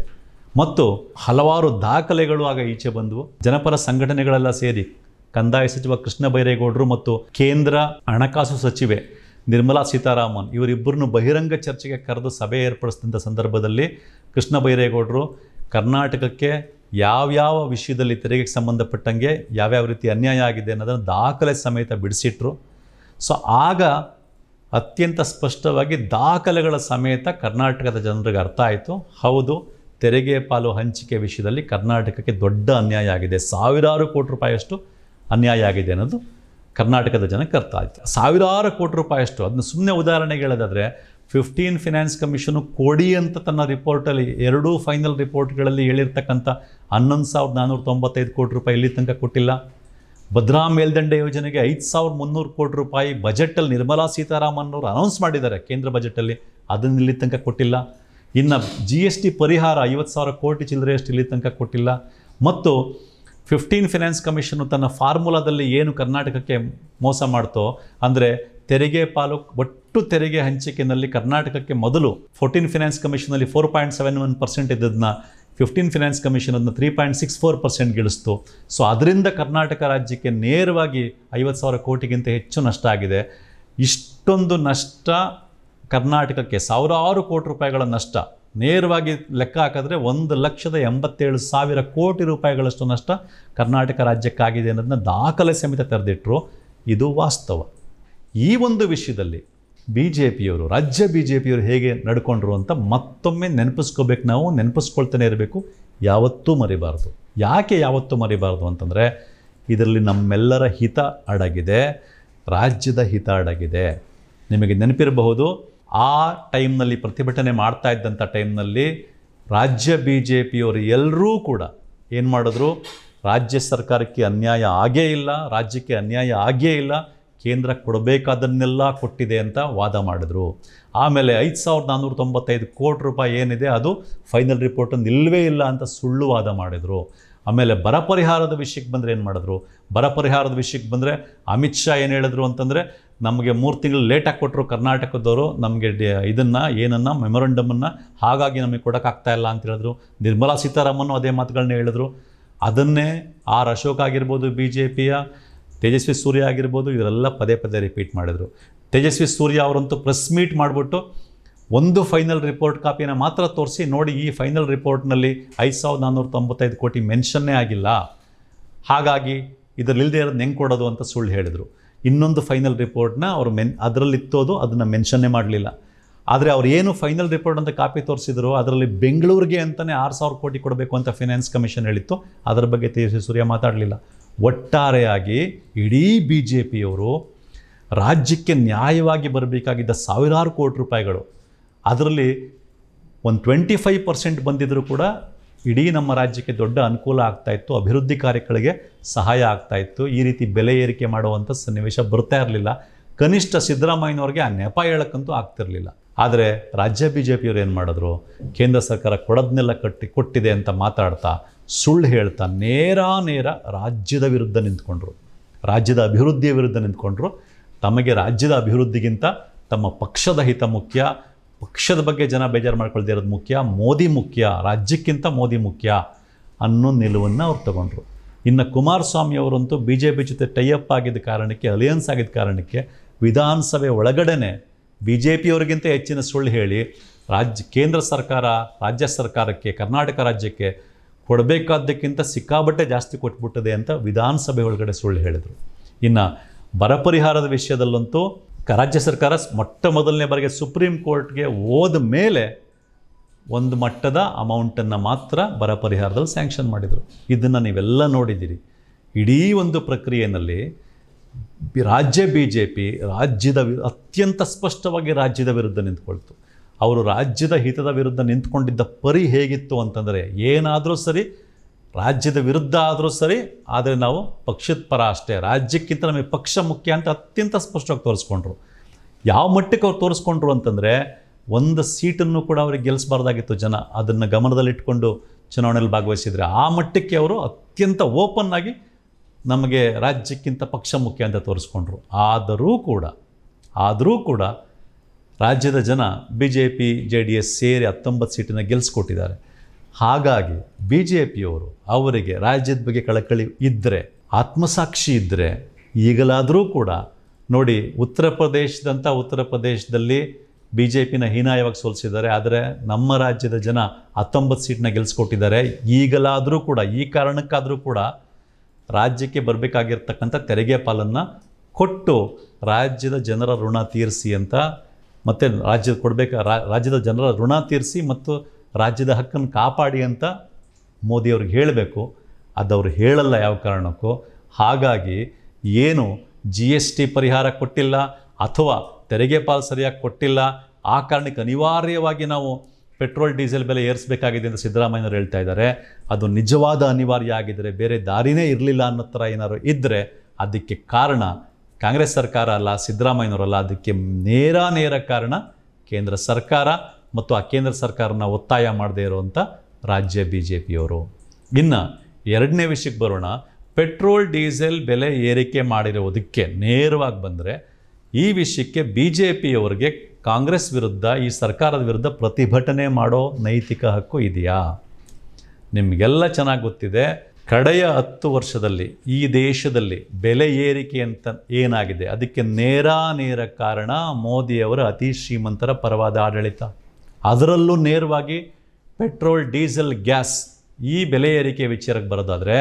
ಮತ್ತು ಹಲವಾರು ದಾಖಲೆಗಳು ಆಗ ಈಚೆ ಬಂದವು ಜನಪರ ಸಂಘಟನೆಗಳೆಲ್ಲ ಸೇರಿ ಕಂದಾಯ ಸಚಿವ ಕೃಷ್ಣ ಬೈರೇಗೌಡರು ಮತ್ತು ಕೇಂದ್ರ ಹಣಕಾಸು ಸಚಿವೆ ನಿರ್ಮಲಾ ಸೀತಾರಾಮನ್ ಇವರಿಬ್ಬರನ್ನು ಬಹಿರಂಗ ಚರ್ಚೆಗೆ ಕರೆದು ಸಭೆ ಏರ್ಪಡಿಸಿದಂಥ ಸಂದರ್ಭದಲ್ಲಿ ಕೃಷ್ಣ ಬೈರೇಗೌಡರು ಕರ್ನಾಟಕಕ್ಕೆ ಯಾವ್ಯಾವ ವಿಷಯದಲ್ಲಿ ತೆರಿಗೆಗೆ ಸಂಬಂಧಪಟ್ಟಂಗೆ ಯಾವ್ಯಾವ ರೀತಿ ಅನ್ಯಾಯ ಆಗಿದೆ ಅನ್ನೋದನ್ನು ದಾಖಲೆ ಸಮೇತ ಬಿಡಿಸಿಟ್ರು ಸೊ ಆಗ ಅತ್ಯಂತ ಸ್ಪಷ್ಟವಾಗಿ ದಾಖಲೆಗಳ ಸಮೇತ ಕರ್ನಾಟಕದ ಜನರಿಗೆ ಅರ್ಥ ಆಯಿತು ಹೌದು ತೆರಿಗೆ ಪಾಲು ಹಂಚಿಕೆ ವಿಷಯದಲ್ಲಿ ಕರ್ನಾಟಕಕ್ಕೆ ದೊಡ್ಡ ಅನ್ಯಾಯ ಆಗಿದೆ ಸಾವಿರಾರು ಕೋಟಿ ರೂಪಾಯಿಯಷ್ಟು ಅನ್ಯಾಯ ಆಗಿದೆ ಅನ್ನೋದು ಕರ್ನಾಟಕದ ಜನಕ್ಕೆ ಅರ್ಥ ಆಯಿತು ಸಾವಿರಾರು ಕೋಟಿ ರೂಪಾಯಿ ಅಷ್ಟು ಅದನ್ನ ಸುಮ್ಮನೆ ಉದಾಹರಣೆಗೆ ಹೇಳೋದಾದರೆ ಫಿಫ್ಟೀನ್ ಫಿನಾನ್ಸ್ ಕಮಿಷನು ಕೊಡಿ ಅಂತ ತನ್ನ ರಿಪೋರ್ಟಲ್ಲಿ ಎರಡೂ ಫೈನಲ್ ರಿಪೋರ್ಟ್ಗಳಲ್ಲಿ ಹೇಳಿರ್ತಕ್ಕಂಥ ಹನ್ನೊಂದು ಸಾವಿರದ ನಾನ್ನೂರ ತೊಂಬತ್ತೈದು ಕೋಟಿ ರೂಪಾಯಿ ಇಲ್ಲಿ ತನಕ ಕೊಟ್ಟಿಲ್ಲ ಭದ್ರಾ ಮೇಲ್ದಂಡೆ ಯೋಜನೆಗೆ ಐದು ಸಾವಿರದ ಮುನ್ನೂರು ಕೋಟಿ ರೂಪಾಯಿ ಬಜೆಟಲ್ಲಿ ನಿರ್ಮಲಾ ಸೀತಾರಾಮನ್ ಅವರು ಅನೌನ್ಸ್ ಮಾಡಿದ್ದಾರೆ ಕೇಂದ್ರ ಬಜೆಟಲ್ಲಿ ಅದನ್ನು ಇಲ್ಲಿ ತನಕ ಕೊಟ್ಟಿಲ್ಲ ಇನ್ನು ಜಿ ಎಸ್ ಟಿ ಪರಿಹಾರ ಐವತ್ತು ಸಾವಿರ ಕೋಟಿ ಚಿಲ್ಲರೆಯಷ್ಟು ಇಲ್ಲಿ ತನಕ ಕೊಟ್ಟಿಲ್ಲ ಮತ್ತು ಫಿಫ್ಟೀನ್ ಫಿನಾನ್ಸ್ ಕಮಿಷನು ತನ್ನ ಫಾರ್ಮುಲಾದಲ್ಲಿ ಏನು ಕರ್ನಾಟಕಕ್ಕೆ ಮೋಸ ಮಾಡ್ತೋ ಅಂದರೆ ತೆರಿಗೆ ಪಾಲು ಒಟ್ಟು ತೆರಿಗೆ ಹಂಚಿಕೆಯಲ್ಲಿ ಕರ್ನಾಟಕಕ್ಕೆ ಮೊದಲು ಫೋರ್ಟೀನ್ ಫಿನಾನ್ಸ್ ಕಮಿಷನಲ್ಲಿ four point seven one percent ಇದ್ದದನ್ನ ಫಿಫ್ಟೀನ್ ಫಿನಾನ್ಸ್ ಕಮಿಷನ್ ಅದನ್ನ three point six four percent ಗಿಳಿಸ್ತು ಸೊ ಅದರಿಂದ ಕರ್ನಾಟಕ ರಾಜ್ಯಕ್ಕೆ ನೇರವಾಗಿ ಐವತ್ತು ಸಾವಿರ ಕೋಟಿಗಿಂತ ಹೆಚ್ಚು ನಷ್ಟ ಆಗಿದೆ ಇಷ್ಟೊಂದು ನಷ್ಟ ಕರ್ನಾಟಕಕ್ಕೆ ಸಾವಿರಾರು ಕೋಟಿ ರೂಪಾಯಿಗಳ ನಷ್ಟ ನೇರವಾಗಿ ಲೆಕ್ಕ ಹಾಕಿದ್ರೆ ಒಂದು ಲಕ್ಷದ ಎಂಬತ್ತೇಳು ಸಾವಿರ ಕೋಟಿ ರೂಪಾಯಿಗಳಷ್ಟು ನಷ್ಟ ಕರ್ನಾಟಕ ರಾಜ್ಯಕ್ಕಾಗಿದೆ ಅನ್ನೋದನ್ನ ದಾಖಲೆ ಸಮೇತ ತೆರೆದಿಟ್ಟರು ಇದು ವಾಸ್ತವ ಈ ಒಂದು ವಿಷಯದಲ್ಲಿ ಬಿ ಜೆ ಪಿಯವರು ರಾಜ್ಯ ಬಿ ಜೆ ಪಿಯವರು ಹೇಗೆ ನಡ್ಕೊಂಡ್ರು ಅಂತ ಮತ್ತೊಮ್ಮೆ ನೆನಪಿಸ್ಕೋಬೇಕು ನಾವು ನೆನಪಿಸ್ಕೊಳ್ತಾನೆ ಇರಬೇಕು ಯಾವತ್ತೂ ಮರಿಬಾರ್ದು ಯಾಕೆ ಯಾವತ್ತೂ ಮರಿಬಾರ್ದು ಅಂತಂದರೆ ಇದರಲ್ಲಿ ನಮ್ಮೆಲ್ಲರ ಹಿತ ಅಡಗಿದೆ ರಾಜ್ಯದ ಹಿತ ಅಡಗಿದೆ ನಿಮಗೆ ನೆನಪಿರಬಹುದು ಆ ಟೈಮ್ನಲ್ಲಿ ಪ್ರತಿಭಟನೆ ಮಾಡ್ತಾ ಇದ್ದಂಥ ಟೈಮ್ನಲ್ಲಿ ರಾಜ್ಯ ಬಿ ಜೆ ಪಿಯವರು ಎಲ್ಲರೂ ಕೂಡ ಏನು ಮಾಡಿದ್ರು ರಾಜ್ಯ ಸರ್ಕಾರಕ್ಕೆ ಅನ್ಯಾಯ ಆಗೇ ಇಲ್ಲ ರಾಜ್ಯಕ್ಕೆ ಅನ್ಯಾಯ ಆಗೇ ಇಲ್ಲ ಕೇಂದ್ರ ಕೊಡಬೇಕಾದನ್ನೆಲ್ಲ ಕೊಟ್ಟಿದೆ ಅಂತ ವಾದ ಮಾಡಿದರು ಆಮೇಲೆ ಐದು ಸಾವಿರದ ನಾನ್ನೂರ ತೊಂಬತ್ತೈದು ಕೋಟಿ ರೂಪಾಯಿ ಏನಿದೆ ಅದು ಫೈನಲ್ ರಿಪೋರ್ಟನ್ನು ನಿಲ್ಲವೇ ಇಲ್ಲ ಅಂತ ಸುಳ್ಳು ವಾದ ಮಾಡಿದರು ಆಮೇಲೆ ಬರ ಪರಿಹಾರದ ವಿಷಯಕ್ಕೆ ಬಂದರೆ ಏನು ಮಾಡಿದ್ರು ಬರ ಪರಿಹಾರದ ವಿಷಯಕ್ಕೆ ಬಂದರೆ ಅಮಿತ್ ಶಾ ಏನು ಹೇಳಿದ್ರು ಅಂತಂದರೆ ನಮಗೆ ಮೂರು ತಿಂಗಳು ಲೇಟಾಗಿ ಕೊಟ್ಟರು ಕರ್ನಾಟಕದವರು ನಮಗೆ ಡೆ ಇದನ್ನು ಏನನ್ನು ಮೆಮೊರಂಡಮನ್ನು ಹಾಗಾಗಿ ನಮಗೆ ಕೊಡೋಕ್ಕಾಗ್ತಾ ಇಲ್ಲ ಅಂತ ಹೇಳಿದ್ರು ನಿರ್ಮಲಾ ಸೀತಾರಾಮನ್ನು ಅದೇ ಮಾತುಗಳನ್ನೇ ಹೇಳಿದ್ರು ಅದನ್ನೇ ಆರ್ ಅಶೋಕ್ ಆಗಿರ್ಬೋದು ಬಿ ಜೆ ಪಿಯ ತೇಜಸ್ವಿ ಸೂರ್ಯ ಆಗಿರ್ಬೋದು ಇವರೆಲ್ಲ ಪದೇ ಪದೇ ರಿಪೀಟ್ ಮಾಡಿದರು ತೇಜಸ್ವಿ ಸೂರ್ಯ ಅವರಂತೂ ಪ್ರೆಸ್ ಮೀಟ್ ಮಾಡಿಬಿಟ್ಟು ಒಂದು ಫೈನಲ್ ರಿಪೋರ್ಟ್ ಕಾಪಿನ ಮಾತ್ರ ತೋರಿಸಿ ನೋಡಿ ಈ ಫೈನಲ್ ರಿಪೋರ್ಟ್ನಲ್ಲಿ ಐದು ಸಾವಿರದ ನಾನ್ನೂರ ತೊಂಬತ್ತೈದು ಕೋಟಿ ಮೆನ್ಷನ್ನೇ ಆಗಿಲ್ಲ ಹಾಗಾಗಿ ಇದರಲ್ಲಿಲ್ಲದೆ ಇರೋದು ನೆಂಗೆ ಕೊಡೋದು ಅಂತ ಸುಳ್ಳು ಹೇಳಿದರು ಇನ್ನೊಂದು ಫೈನಲ್ ರಿಪೋರ್ಟ್ನ ಅವರು ಮೆನ್ ಅದರಲ್ಲಿತ್ತೋದು ಅದನ್ನು ಮೆನ್ಷನ್ನೇ ಮಾಡಲಿಲ್ಲ ಆದರೆ ಅವ್ರು ಏನು ಫೈನಲ್ ರಿಪೋರ್ಟ್ ಅಂತ ಕಾಪಿ ತೋರಿಸಿದ್ರು ಅದರಲ್ಲಿ ಬೆಂಗಳೂರಿಗೆ ಅಂತಲೇ ಆರು ಸಾವಿರ ಕೋಟಿ ಕೊಡಬೇಕು ಅಂತ ಫಿನಾನ್ಸ್ ಕಮಿಷನ್ ಹೇಳಿತ್ತು ಅದರ ಬಗ್ಗೆ ತೇಜಸ್ವಿ ಸೂರ್ಯ ಮಾತಾಡಲಿಲ್ಲ ಒಟ್ಟಾರೆಯಾಗಿ ಇಡೀ ಬಿ ಜೆ ಪಿಯವರು ರಾಜ್ಯಕ್ಕೆ ನ್ಯಾಯವಾಗಿ ಬರಬೇಕಾಗಿದ್ದ ಸಾವಿರಾರು ಕೋಟಿ ರೂಪಾಯಿಗಳು ಅದರಲ್ಲಿ ಒಂದು ಟ್ವೆಂಟಿ ಫೈವ್ ಪರ್ಸೆಂಟ್ ಬಂದಿದ್ದರೂ ಕೂಡ ಇಡೀ ನಮ್ಮ ರಾಜ್ಯಕ್ಕೆ ದೊಡ್ಡ ಅನುಕೂಲ ಆಗ್ತಾಯಿತ್ತು ಅಭಿವೃದ್ಧಿ ಕಾರ್ಯಗಳಿಗೆ ಸಹಾಯ ಆಗ್ತಾಯಿತ್ತು ಈ ರೀತಿ ಬೆಲೆ ಏರಿಕೆ ಮಾಡುವಂಥ ಸನ್ನಿವೇಶ ಬರ್ತಾ ಇರಲಿಲ್ಲ ಕನಿಷ್ಠ ಸಿದ್ದರಾಮಯ್ಯನವ್ರಿಗೆ ಆ ನೆಪ ಹೇಳೋಕ್ಕಂತೂ ಆಗ್ತಿರಲಿಲ್ಲ ಆದರೆ ರಾಜ್ಯ ಬಿ ಜೆ ಪಿಯವರು ಏನು ಮಾಡಿದ್ರು ಕೇಂದ್ರ ಸರ್ಕಾರ ಕೊಡೋದನ್ನೆಲ್ಲ ಕಟ್ಟಿ ಕೊಟ್ಟಿದೆ ಅಂತ ಮಾತಾಡ್ತಾ ಸುಳ್ಳು ಹೇಳ್ತಾ ನೇರ ನೇರ ರಾಜ್ಯದ ವಿರುದ್ಧ ನಿಂತ್ಕೊಂಡ್ರು ರಾಜ್ಯದ ಅಭಿವೃದ್ಧಿಯ ವಿರುದ್ಧ ನಿಂತ್ಕೊಂಡ್ರು ತಮಗೆ ರಾಜ್ಯದ ಅಭಿವೃದ್ಧಿಗಿಂತ ತಮ್ಮ ಪಕ್ಷದ ಹಿತ ಮುಖ್ಯ ಪಕ್ಷದ ಬಗ್ಗೆ ಜನ ಬೇಜಾರು ಮಾಡ್ಕೊಳ್ದೇ ಇರೋದು ಮುಖ್ಯ ಮೋದಿ ಮುಖ್ಯ ರಾಜ್ಯಕ್ಕಿಂತ ಮೋದಿ ಮುಖ್ಯ ಅನ್ನೋ ನಿಲುವನ್ನು ಅವ್ರು ತಗೊಂಡ್ರು ಇನ್ನು ಕುಮಾರಸ್ವಾಮಿ ಅವರಂತೂ ಬಿ ಜೆ ಪಿ ಜೊತೆ ಟೈಅಪ್ ಆಗಿದ್ದ ಕಾರಣಕ್ಕೆ ಅಲಿಯನ್ಸ್ ಆಗಿದ್ದ ಕಾರಣಕ್ಕೆ ವಿಧಾನಸಭೆ ಒಳಗಡೆ ಬಿ ಜೆ ಪಿಯವರಿಗಿಂತ ಹೆಚ್ಚಿನ ಸುಳ್ಳು ಹೇಳಿ ರಾಜ್ಯ ಕೇಂದ್ರ ಸರ್ಕಾರ ರಾಜ್ಯ ಸರ್ಕಾರಕ್ಕೆ ಕರ್ನಾಟಕ ರಾಜ್ಯಕ್ಕೆ ಕೊಡಬೇಕಾದ್ದಕ್ಕಿಂತ ಸಿಕ್ಕಾಬಟ್ಟೆ ಜಾಸ್ತಿ ಕೊಟ್ಬಿಟ್ಟಿದೆ ಅಂತ ವಿಧಾನಸಭೆ ಒಳಗಡೆ ಸುಳ್ಳು ಹೇಳಿದರು ಇನ್ನು ಬರ ಪರಿಹಾರದ ವಿಷಯದಲ್ಲಂತೂ ರಾಜ್ಯ ಸರ್ಕಾರ ಮೊಟ್ಟ ಮೊದಲನೇ ಬಾರಿಗೆ ಸುಪ್ರೀಂ ಕೋರ್ಟ್ಗೆ ಹೋದ ಮೇಲೆ ಒಂದು ಮಟ್ಟದ ಅಮೌಂಟನ್ನು ಮಾತ್ರ ಬರ ಪರಿಹಾರದಲ್ಲಿ ಸ್ಯಾಂಕ್ಷನ್ ಮಾಡಿದರು ಇದನ್ನು ನೀವೆಲ್ಲ ನೋಡಿದ್ದೀರಿ ಇಡೀ ಒಂದು ಪ್ರಕ್ರಿಯೆಯಲ್ಲಿ ರಾಜ್ಯ ಬಿ ಜೆ ಪಿ ರಾಜ್ಯದ ಅತ್ಯಂತ ಸ್ಪಷ್ಟವಾಗಿ ರಾಜ್ಯದ ವಿರುದ್ಧ ನಿಂತ್ಕೊಳ್ತು ಅವರು ರಾಜ್ಯದ ಹಿತದ ವಿರುದ್ಧ ನಿಂತ್ಕೊಂಡಿದ್ದ ಪರಿ ಹೇಗಿತ್ತು ಅಂತಂದರೆ ಏನಾದರೂ ಸರಿ ರಾಜ್ಯದ ವಿರುದ್ಧ ಆದರೂ ಸರಿ ಆದರೆ ನಾವು ಪಕ್ಷದ ಪರ ಅಷ್ಟೇ ರಾಜ್ಯಕ್ಕಿಂತ ನಮಗೆ ಪಕ್ಷ ಮುಖ್ಯ ಅಂತ ಅತ್ಯಂತ ಸ್ಪಷ್ಟವಾಗಿ ತೋರಿಸ್ಕೊಂಡ್ರು ಯಾವ ಮಟ್ಟಕ್ಕೆ ಅವ್ರು ತೋರಿಸ್ಕೊಂಡ್ರು ಅಂತಂದರೆ ಒಂದು ಸೀಟನ್ನು ಕೂಡ ಅವ್ರಿಗೆ ಗೆಲ್ಲಿಸಬಾರ್ದಾಗಿತ್ತು ಜನ ಅದನ್ನು ಗಮನದಲ್ಲಿಟ್ಕೊಂಡು ಚುನಾವಣೆಯಲ್ಲಿ ಭಾಗವಹಿಸಿದರೆ ಆ ಮಟ್ಟಕ್ಕೆ ಅವರು ಅತ್ಯಂತ ಓಪನ್ ಆಗಿ ನಮಗೆ ರಾಜ್ಯಕ್ಕಿಂತ ಪಕ್ಷ ಮುಖ್ಯ ಅಂತ ತೋರಿಸ್ಕೊಂಡ್ರು ಆದರೂ ಕೂಡ ಆದರೂ ಕೂಡ ರಾಜ್ಯದ ಜನ B J P J D S ಸೇರಿ ಹತ್ತೊಂಬತ್ತು ಸೀಟನ್ನು ಗೆಲ್ಲಿಸ್ಕೊಟ್ಟಿದ್ದಾರೆ ಹಾಗಾಗಿ ಬಿ ಜೆ ಪಿಯವರು ಅವರಿಗೆ ರಾಜ್ಯದ ಬಗ್ಗೆ ಕಳಕಳಿ ಇದ್ದರೆ ಆತ್ಮಸಾಕ್ಷಿ ಇದ್ದರೆ ಈಗಲಾದರೂ ಕೂಡ ನೋಡಿ ಉತ್ತರ ಪ್ರದೇಶದಂಥ ಉತ್ತರ ಪ್ರದೇಶದಲ್ಲಿ ಬಿ ಜೆ ಪಿನ ಹೀನಾಯವಾಗಿ ಸೋಲಿಸಿದ್ದಾರೆ ಆದರೆ ನಮ್ಮ ರಾಜ್ಯದ ಜನ ಹತ್ತೊಂಬತ್ತು ಸೀಟನ್ನ ಗೆಲ್ಲಿಸ್ಕೊಟ್ಟಿದ್ದಾರೆ ಈಗಲಾದರೂ ಕೂಡ ಈ ಕಾರಣಕ್ಕಾದರೂ ಕೂಡ ರಾಜ್ಯಕ್ಕೆ ಬರಬೇಕಾಗಿರ್ತಕ್ಕಂಥ ತೆರಿಗೆ ಪಾಲನ್ನು ಕೊಟ್ಟು ರಾಜ್ಯದ ಜನರ ಋಣ ತೀರಿಸಿ ಅಂತ ಮತ್ತು ರಾಜ್ಯದ ಕೊಡಬೇಕ ರಾಜ್ಯದ ಜನರ ಋಣ ತೀರಿಸಿ ಮತ್ತು ರಾಜ್ಯದ ಹಕ್ಕನ್ನು ಕಾಪಾಡಿ ಅಂತ ಮೋದಿಯವ್ರಿಗೆ ಹೇಳಬೇಕು ಅದು ಅವ್ರು ಹೇಳಲ್ಲ ಯಾವ ಕಾರಣಕ್ಕೂ ಹಾಗಾಗಿ ಏನು ಜಿ ಎಸ್ ಟಿ ಪರಿಹಾರ ಕೊಟ್ಟಿಲ್ಲ ಅಥವಾ ತೆರಿಗೆ ಪಾಲ್ ಸರಿಯಾಗಿ ಕೊಟ್ಟಿಲ್ಲ ಆ ಕಾರಣಕ್ಕೆ ಅನಿವಾರ್ಯವಾಗಿ ನಾವು ಪೆಟ್ರೋಲ್ ಡೀಸೆಲ್ ಬೆಲೆ ಏರಿಸಬೇಕಾಗಿದೆ ಅಂತ ಸಿದ್ದರಾಮಯ್ಯನವರು ಹೇಳ್ತಾ ಇದ್ದಾರೆ ಅದು ನಿಜವಾದ ಅನಿವಾರ್ಯ ಆಗಿದ್ದರೆ ಬೇರೆ ದಾರಿನೇ ಇರಲಿಲ್ಲ ಅನ್ನೋ ಥರ ಏನಾದ್ರು ಇದ್ದರೆ ಅದಕ್ಕೆ ಕಾರಣ ಕಾಂಗ್ರೆಸ್ ಸರ್ಕಾರ ಅಲ್ಲ ಸಿದ್ದರಾಮಯ್ಯನವರಲ್ಲ ಅದಕ್ಕೆ ನೇರ ನೇರ ಕಾರಣ ಕೇಂದ್ರ ಸರ್ಕಾರ ಮತ್ತು ಆ ಕೇಂದ್ರ ಸರ್ಕಾರನ ಒತ್ತಾಯ ಮಾಡದೇ ಇರುವಂಥ ರಾಜ್ಯ ಬಿ ಜೆ ಪಿಯವರು ಇನ್ನು ಎರಡನೇ ವಿಷಯಕ್ಕೆ ಬರೋಣ ಪೆಟ್ರೋಲ್ ಡೀಸೆಲ್ ಬೆಲೆ ಏರಿಕೆ ಮಾಡಿರೋದಕ್ಕೆ ನೇರವಾಗಿ ಬಂದರೆ ಈ ವಿಷಯಕ್ಕೆ ಬಿ ಜೆ ಪಿಯವರಿಗೆ ಕಾಂಗ್ರೆಸ್ ವಿರುದ್ಧ ಈ ಸರ್ಕಾರದ ವಿರುದ್ಧ ಪ್ರತಿಭಟನೆ ಮಾಡೋ ನೈತಿಕ ಹಕ್ಕು ಇದೆಯಾ ನಿಮಗೆಲ್ಲ ಚೆನ್ನಾಗಿ ಗೊತ್ತಿದೆ ಕಡೆಯ ಹತ್ತು ವರ್ಷದಲ್ಲಿ ಈ ದೇಶದಲ್ಲಿ ಬೆಲೆ ಏರಿಕೆ ಅಂತ ಏನಾಗಿದೆ ಅದಕ್ಕೆ ನೇರ ನೇರ ಕಾರಣ ಮೋದಿಯವರ ಅತಿ ಶ್ರೀಮಂತರ ಪರವಾದ ಆಡಳಿತ ಅದರಲ್ಲೂ ನೇರವಾಗಿ ಪೆಟ್ರೋಲ್ ಡೀಸೆಲ್ ಗ್ಯಾಸ್ ಈ ಬೆಲೆ ಏರಿಕೆ ವಿಚಾರಕ್ಕೆ ಬರೋದಾದರೆ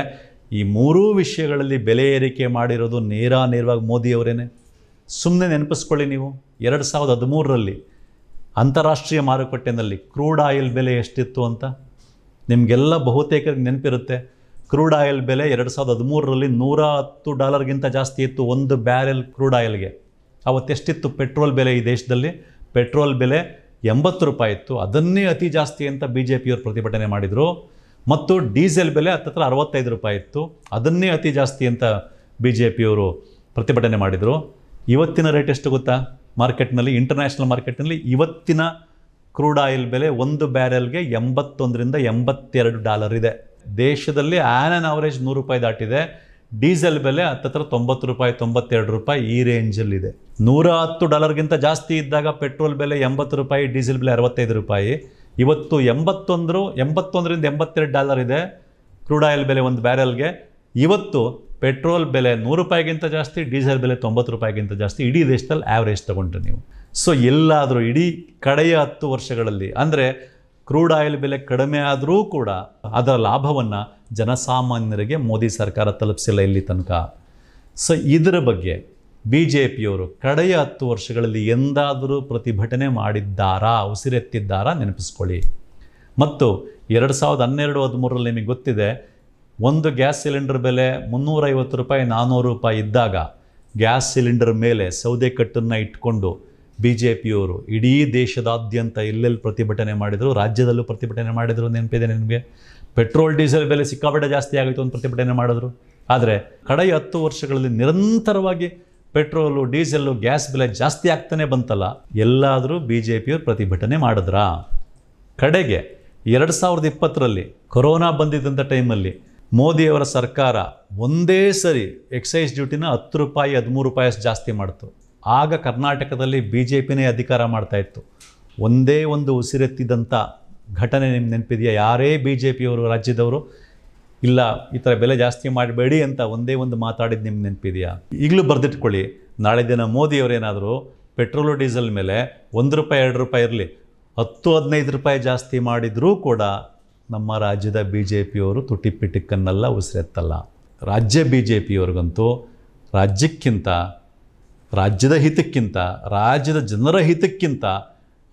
ಈ ಮೂರೂ ವಿಷಯಗಳಲ್ಲಿ ಬೆಲೆ ಏರಿಕೆ ಮಾಡಿರೋದು ನೇರ ನೇರವಾಗಿ ಮೋದಿಯವರೇನೆ ಸುಮ್ಮನೆ ನೆನಪಿಸ್ಕೊಳ್ಳಿ ನೀವು ಎರಡು ಸಾವಿರದ ಹದಿಮೂರರಲ್ಲಿ ಅಂತಾರಾಷ್ಟ್ರೀಯ ಮಾರುಕಟ್ಟೆಯಲ್ಲಿ ಕ್ರೂಡ್ ಆಯಿಲ್ ಬೆಲೆ ಎಷ್ಟಿತ್ತು ಅಂತ ನಿಮಗೆಲ್ಲ ಬಹುತೇಕ ನೆನಪಿರುತ್ತೆ ಕ್ರೂಡ್ ಆಯಿಲ್ ಬೆಲೆ ಎರಡು ಸಾವಿರದ ಹದಿಮೂರರಲ್ಲಿ ನೂರ ಹತ್ತು ಡಾಲರ್ಗಿಂತ ಜಾಸ್ತಿ ಇತ್ತು ಒಂದು ಬ್ಯಾರೆಲ್ ಕ್ರೂಡ್ ಆಯಿಲ್ಗೆ ಅವತ್ತೆಷ್ಟಿತ್ತು ಪೆಟ್ರೋಲ್ ಬೆಲೆ ಈ ದೇಶದಲ್ಲಿ ಪೆಟ್ರೋಲ್ ಬೆಲೆ ಎಂಬತ್ತು ರೂಪಾಯಿ ಇತ್ತು ಅದನ್ನೇ ಅತಿ ಜಾಸ್ತಿ ಅಂತ ಬಿ ಜೆ ಪಿಯವರು ಪ್ರತಿಭಟನೆ ಮಾಡಿದರು ಮತ್ತು ಡೀಸೆಲ್ ಬೆಲೆ ಹತ್ತತ್ರ ಅರವತ್ತೈದು ರೂಪಾಯಿ ಇತ್ತು ಅದನ್ನೇ ಅತಿ ಜಾಸ್ತಿ ಅಂತ ಬಿ ಜೆ ಪಿಯವರು ಪ್ರತಿಭಟನೆ ಮಾಡಿದರು ಇವತ್ತಿನ ರೇಟ್ ಎಷ್ಟು ಗೊತ್ತಾ ಮಾರ್ಕೆಟ್ನಲ್ಲಿ ಇಂಟರ್ನ್ಯಾಷನಲ್ ಮಾರ್ಕೆಟ್ನಲ್ಲಿ ಇವತ್ತಿನ ಕ್ರೂಡ್ ಆಯಿಲ್ ಬೆಲೆ ಒಂದು ಬ್ಯಾರೆಲ್ಗೆ ಎಂಬತ್ತೊಂದರಿಂದ ಎಂಬತ್ತೆರಡು ಡಾಲರ್ ಇದೆ ದೇಶದಲ್ಲಿ ಆ್ಯನ್ ಆನ್ ಅವರೇಜ್ ನೂರು ರೂಪಾಯಿ ದಾಟಿದೆ ಡೀಸೆಲ್ ಬೆಲೆ ಹತ್ತತ್ರ ತೊಂಬತ್ತು ರೂಪಾಯಿ ತೊಂಬತ್ತೆರಡು ರೂಪಾಯಿ ಈ ಇದೆ ನೂರ ಹತ್ತು ಡಾಲರ್ಗಿಂತ ಜಾಸ್ತಿ ಇದ್ದಾಗ ಪೆಟ್ರೋಲ್ ಬೆಲೆ ಎಂಬತ್ತು ರೂಪಾಯಿ ಡೀಸೆಲ್ ಬೆಲೆ ಅರವತ್ತೈದು ರೂಪಾಯಿ ಇವತ್ತು ಎಂಬತ್ತೊಂದರು ಎಂಬತ್ತೊಂದರಿಂದ ಎಂಬತ್ತೆರಡು ಡಾಲರ್ ಇದೆ ಕ್ರೂಡ್ ಆಯಿಲ್ ಬೆಲೆ ಒಂದು ಬ್ಯಾರಲ್ಗೆ ಇವತ್ತು ಪೆಟ್ರೋಲ್ ಬೆಲೆ ನೂರು ರೂಪಾಯಿಗಿಂತ ಜಾಸ್ತಿ ಡೀಸೆಲ್ ಬೆಲೆ ತೊಂಬತ್ತು ರೂಪಾಯಿಗಿಂತ ಜಾಸ್ತಿ ಇಡೀ ದೇಶದಲ್ಲಿ ಆ್ಯಾವ್ರೇಜ್ ತಗೊಂಡ್ರೆ ನೀವು ಸೊ ಎಲ್ಲಾದರೂ ಇಡೀ ಕಡೆಯ ಹತ್ತು ವರ್ಷಗಳಲ್ಲಿ ಅಂದರೆ ಕ್ರೂಡ್ ಆಯಿಲ್ ಬೆಲೆ ಕಡಿಮೆ ಆದರೂ ಕೂಡ ಅದರ ಲಾಭವನ್ನು ಜನಸಾಮಾನ್ಯರಿಗೆ ಮೋದಿ ಸರ್ಕಾರ ತಲುಪಿಸಿಲ್ಲ ಇಲ್ಲಿ ತನಕ ಸೊ ಇದರ ಬಗ್ಗೆ ಬಿ ಜೆ ಪಿಯವರು ಕಡೆಯ ಹತ್ತು ವರ್ಷಗಳಲ್ಲಿ ಎಂದಾದರೂ ಪ್ರತಿಭಟನೆ ಮಾಡಿದ್ದಾರಾ ಉಸಿರೆತ್ತಿದ್ದಾರಾ ನೆನಪಿಸ್ಕೊಳ್ಳಿ ಮತ್ತು ಎರಡು ಸಾವಿರದ ಹನ್ನೆರಡು ಹದಿಮೂರರಲ್ಲಿ ನಿಮಗೆ ಗೊತ್ತಿದೆ ಒಂದು ಗ್ಯಾಸ್ ಸಿಲಿಂಡರ್ ಬೆಲೆ ಮುನ್ನೂರೈವತ್ತು ರೂಪಾಯಿ ನಾನ್ನೂರು ರೂಪಾಯಿ ಇದ್ದಾಗ ಗ್ಯಾಸ್ ಸಿಲಿಂಡರ್ ಮೇಲೆ ಸೌದೆ ಕಟ್ಟನ್ನು ಇಟ್ಕೊಂಡು ಬಿ ಜೆ ಪಿಯವರು ಇಡೀ ದೇಶದಾದ್ಯಂತ ಎಲ್ಲೆಲ್ಲಿ ಪ್ರತಿಭಟನೆ ಮಾಡಿದರು ರಾಜ್ಯದಲ್ಲೂ ಪ್ರತಿಭಟನೆ ಮಾಡಿದರು ನೆನಪಿದೆ ನಿಮಗೆ ಪೆಟ್ರೋಲ್ ಡೀಸೆಲ್ ಬೆಲೆ ಸಿಕ್ಕಾಪಟ್ಟೆ ಜಾಸ್ತಿ ಆಗಿತ್ತು ಅಂತ ಪ್ರತಿಭಟನೆ ಮಾಡಿದ್ರು ಆದರೆ ಕಡೆಯ ಹತ್ತು ವರ್ಷಗಳಲ್ಲಿ ನಿರಂತರವಾಗಿ ಪೆಟ್ರೋಲು ಡೀಸೆಲ್ಲು ಗ್ಯಾಸ್ ಬೆಲೆ ಜಾಸ್ತಿ ಆಗ್ತಾನೆ ಬಂತಲ್ಲ ಎಲ್ಲಾದರೂ ಬಿ ಜೆ ಪಿಯವರು ಪ್ರತಿಭಟನೆ ಮಾಡಿದ್ರಾ ಕಡೆಗೆ ಎರಡು ಸಾವಿರದ ಇಪ್ಪತ್ತರಲ್ಲಿ ಕೊರೋನಾ ಬಂದಿದ್ದಂಥ ಟೈಮಲ್ಲಿ ಮೋದಿಯವರ ಸರ್ಕಾರ ಒಂದೇ ಸರಿ ಎಕ್ಸೈಸ್ ಡ್ಯೂಟಿನ ಹತ್ತು ರೂಪಾಯಿ ಹದಿಮೂರು ರೂಪಾಯಿ ಜಾಸ್ತಿ ಮಾಡ್ತು ಆಗ ಕರ್ನಾಟಕದಲ್ಲಿ ಬಿ ಜೆ ಪಿನೇ ಅಧಿಕಾರ ಇತ್ತು ಒಂದೇ ಒಂದು ಉಸಿರೆತ್ತಿದಂಥ ಘಟನೆ ನಿಮ್ಮ ನೆನಪಿದೆಯಾ ಯಾರೇ ಬಿ ಜೆ ಪಿಯವರು ರಾಜ್ಯದವರು ಇಲ್ಲ ಈ ಥರ ಬೆಲೆ ಜಾಸ್ತಿ ಮಾಡಬೇಡಿ ಅಂತ ಒಂದೇ ಒಂದು ಮಾತಾಡಿದ್ದು ನಿಮ್ಗೆ ನೆನಪಿದೆಯಾ ಈಗಲೂ ಬರೆದಿಟ್ಕೊಳ್ಳಿ ನಾಳೆ ದಿನ ಮೋದಿಯವರೇನಾದರೂ ಪೆಟ್ರೋಲು ಡೀಸೆಲ್ ಮೇಲೆ ಒಂದು ರೂಪಾಯಿ ಎರಡು ರೂಪಾಯಿ ಇರಲಿ ಹತ್ತು ಹದಿನೈದು ರೂಪಾಯಿ ಜಾಸ್ತಿ ಮಾಡಿದರೂ ಕೂಡ ನಮ್ಮ ರಾಜ್ಯದ ಬಿ ಜೆ ಪಿಯವರು ತುಟಿ ಉಸಿರೆತ್ತಲ್ಲ ರಾಜ್ಯ ಬಿ ಜೆ ಪಿಯವ್ರಿಗಂತೂ ರಾಜ್ಯಕ್ಕಿಂತ ರಾಜ್ಯದ ಹಿತಕ್ಕಿಂತ ರಾಜ್ಯದ ಜನರ ಹಿತಕ್ಕಿಂತ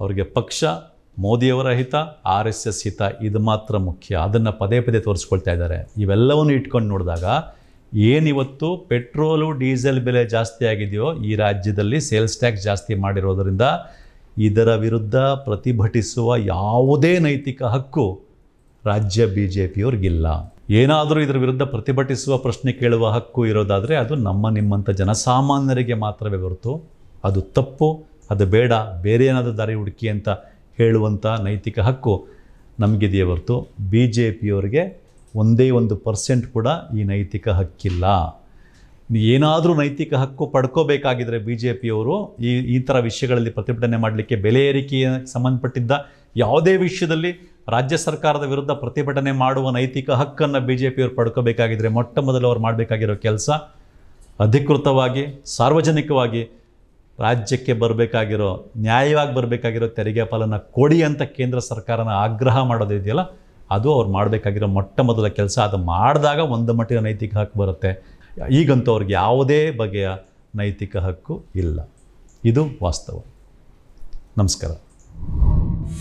ಅವರಿಗೆ ಪಕ್ಷ ಮೋದಿಯವರ ಹಿತ ಆರ್ ಎಸ್ ಎಸ್ ಹಿತ ಇದು ಮಾತ್ರ ಮುಖ್ಯ ಅದನ್ನು ಪದೇ ಪದೇ ತೋರಿಸ್ಕೊಳ್ತಾ ಇದ್ದಾರೆ ಇವೆಲ್ಲವನ್ನು ಇಟ್ಕೊಂಡು ನೋಡಿದಾಗ ಏನಿವತ್ತು ಪೆಟ್ರೋಲು ಡೀಸೆಲ್ ಬೆಲೆ ಜಾಸ್ತಿ ಆಗಿದೆಯೋ ಈ ರಾಜ್ಯದಲ್ಲಿ ಸೇಲ್ಸ್ ಟ್ಯಾಕ್ಸ್ ಜಾಸ್ತಿ ಮಾಡಿರೋದರಿಂದ ಇದರ ವಿರುದ್ಧ ಪ್ರತಿಭಟಿಸುವ ಯಾವುದೇ ನೈತಿಕ ಹಕ್ಕು ರಾಜ್ಯ ಬಿ ಜೆ ಪಿಯವ್ರಿಗಿಲ್ಲ ಏನಾದರೂ ಇದರ ವಿರುದ್ಧ ಪ್ರತಿಭಟಿಸುವ ಪ್ರಶ್ನೆ ಕೇಳುವ ಹಕ್ಕು ಇರೋದಾದರೆ ಅದು ನಮ್ಮ ನಿಮ್ಮಂಥ ಜನಸಾಮಾನ್ಯರಿಗೆ ಮಾತ್ರವೇ ಹೊರತು ಅದು ತಪ್ಪು ಅದು ಬೇಡ ಬೇರೆ ಏನಾದರೂ ದಾರಿ ಹುಡುಕಿ ಅಂತ ಹೇಳುವಂಥ ನೈತಿಕ ಹಕ್ಕು ನಮಗಿದೆಯೇ ಹೊರತು ಬಿ ಜೆ ಪಿಯವರಿಗೆ ಒಂದೇ ಒಂದು ಪರ್ಸೆಂಟ್ ಕೂಡ ಈ ನೈತಿಕ ಹಕ್ಕಿಲ್ಲ ಏನಾದರೂ ನೈತಿಕ ಹಕ್ಕು ಪಡ್ಕೋಬೇಕಾಗಿದ್ದರೆ ಬಿ ಜೆ ಪಿಯವರು ಈ ಈ ಥರ ವಿಷಯಗಳಲ್ಲಿ ಪ್ರತಿಭಟನೆ ಮಾಡಲಿಕ್ಕೆ ಬೆಲೆ ಏರಿಕೆಯ ಸಂಬಂಧಪಟ್ಟಿದ್ದ ಯಾವುದೇ ವಿಷಯದಲ್ಲಿ ರಾಜ್ಯ ಸರ್ಕಾರದ ವಿರುದ್ಧ ಪ್ರತಿಭಟನೆ ಮಾಡುವ ನೈತಿಕ ಹಕ್ಕನ್ನು ಬಿ ಜೆ ಪಿಯವರು ಪಡ್ಕೋಬೇಕಾಗಿದ್ದರೆ ಮೊಟ್ಟ ಮೊದಲು ಅವ್ರು ಮಾಡಬೇಕಾಗಿರೋ ಕೆಲಸ ಅಧಿಕೃತವಾಗಿ ಸಾರ್ವಜನಿಕವಾಗಿ ರಾಜ್ಯಕ್ಕೆ ಬರಬೇಕಾಗಿರೋ ನ್ಯಾಯವಾಗಿ ಬರಬೇಕಾಗಿರೋ ತೆರಿಗೆ ಪಾಲನ್ನು ಕೊಡಿ ಅಂತ ಕೇಂದ್ರ ಸರ್ಕಾರನ ಆಗ್ರಹ ಮಾಡೋದಿದೆಯಲ್ಲ ಅದು ಅವ್ರು ಮಾಡಬೇಕಾಗಿರೋ ಮೊಟ್ಟ ಮೊದಲ ಕೆಲಸ ಅದು ಮಾಡಿದಾಗ ಒಂದು ಮಟ್ಟಿನ ನೈತಿಕ ಹಕ್ಕು ಬರುತ್ತೆ ಈಗಂತೂ ಅವ್ರಿಗೆ ಯಾವುದೇ ಬಗೆಯ ನೈತಿಕ ಹಕ್ಕು ಇಲ್ಲ ಇದು ವಾಸ್ತವ ನಮಸ್ಕಾರ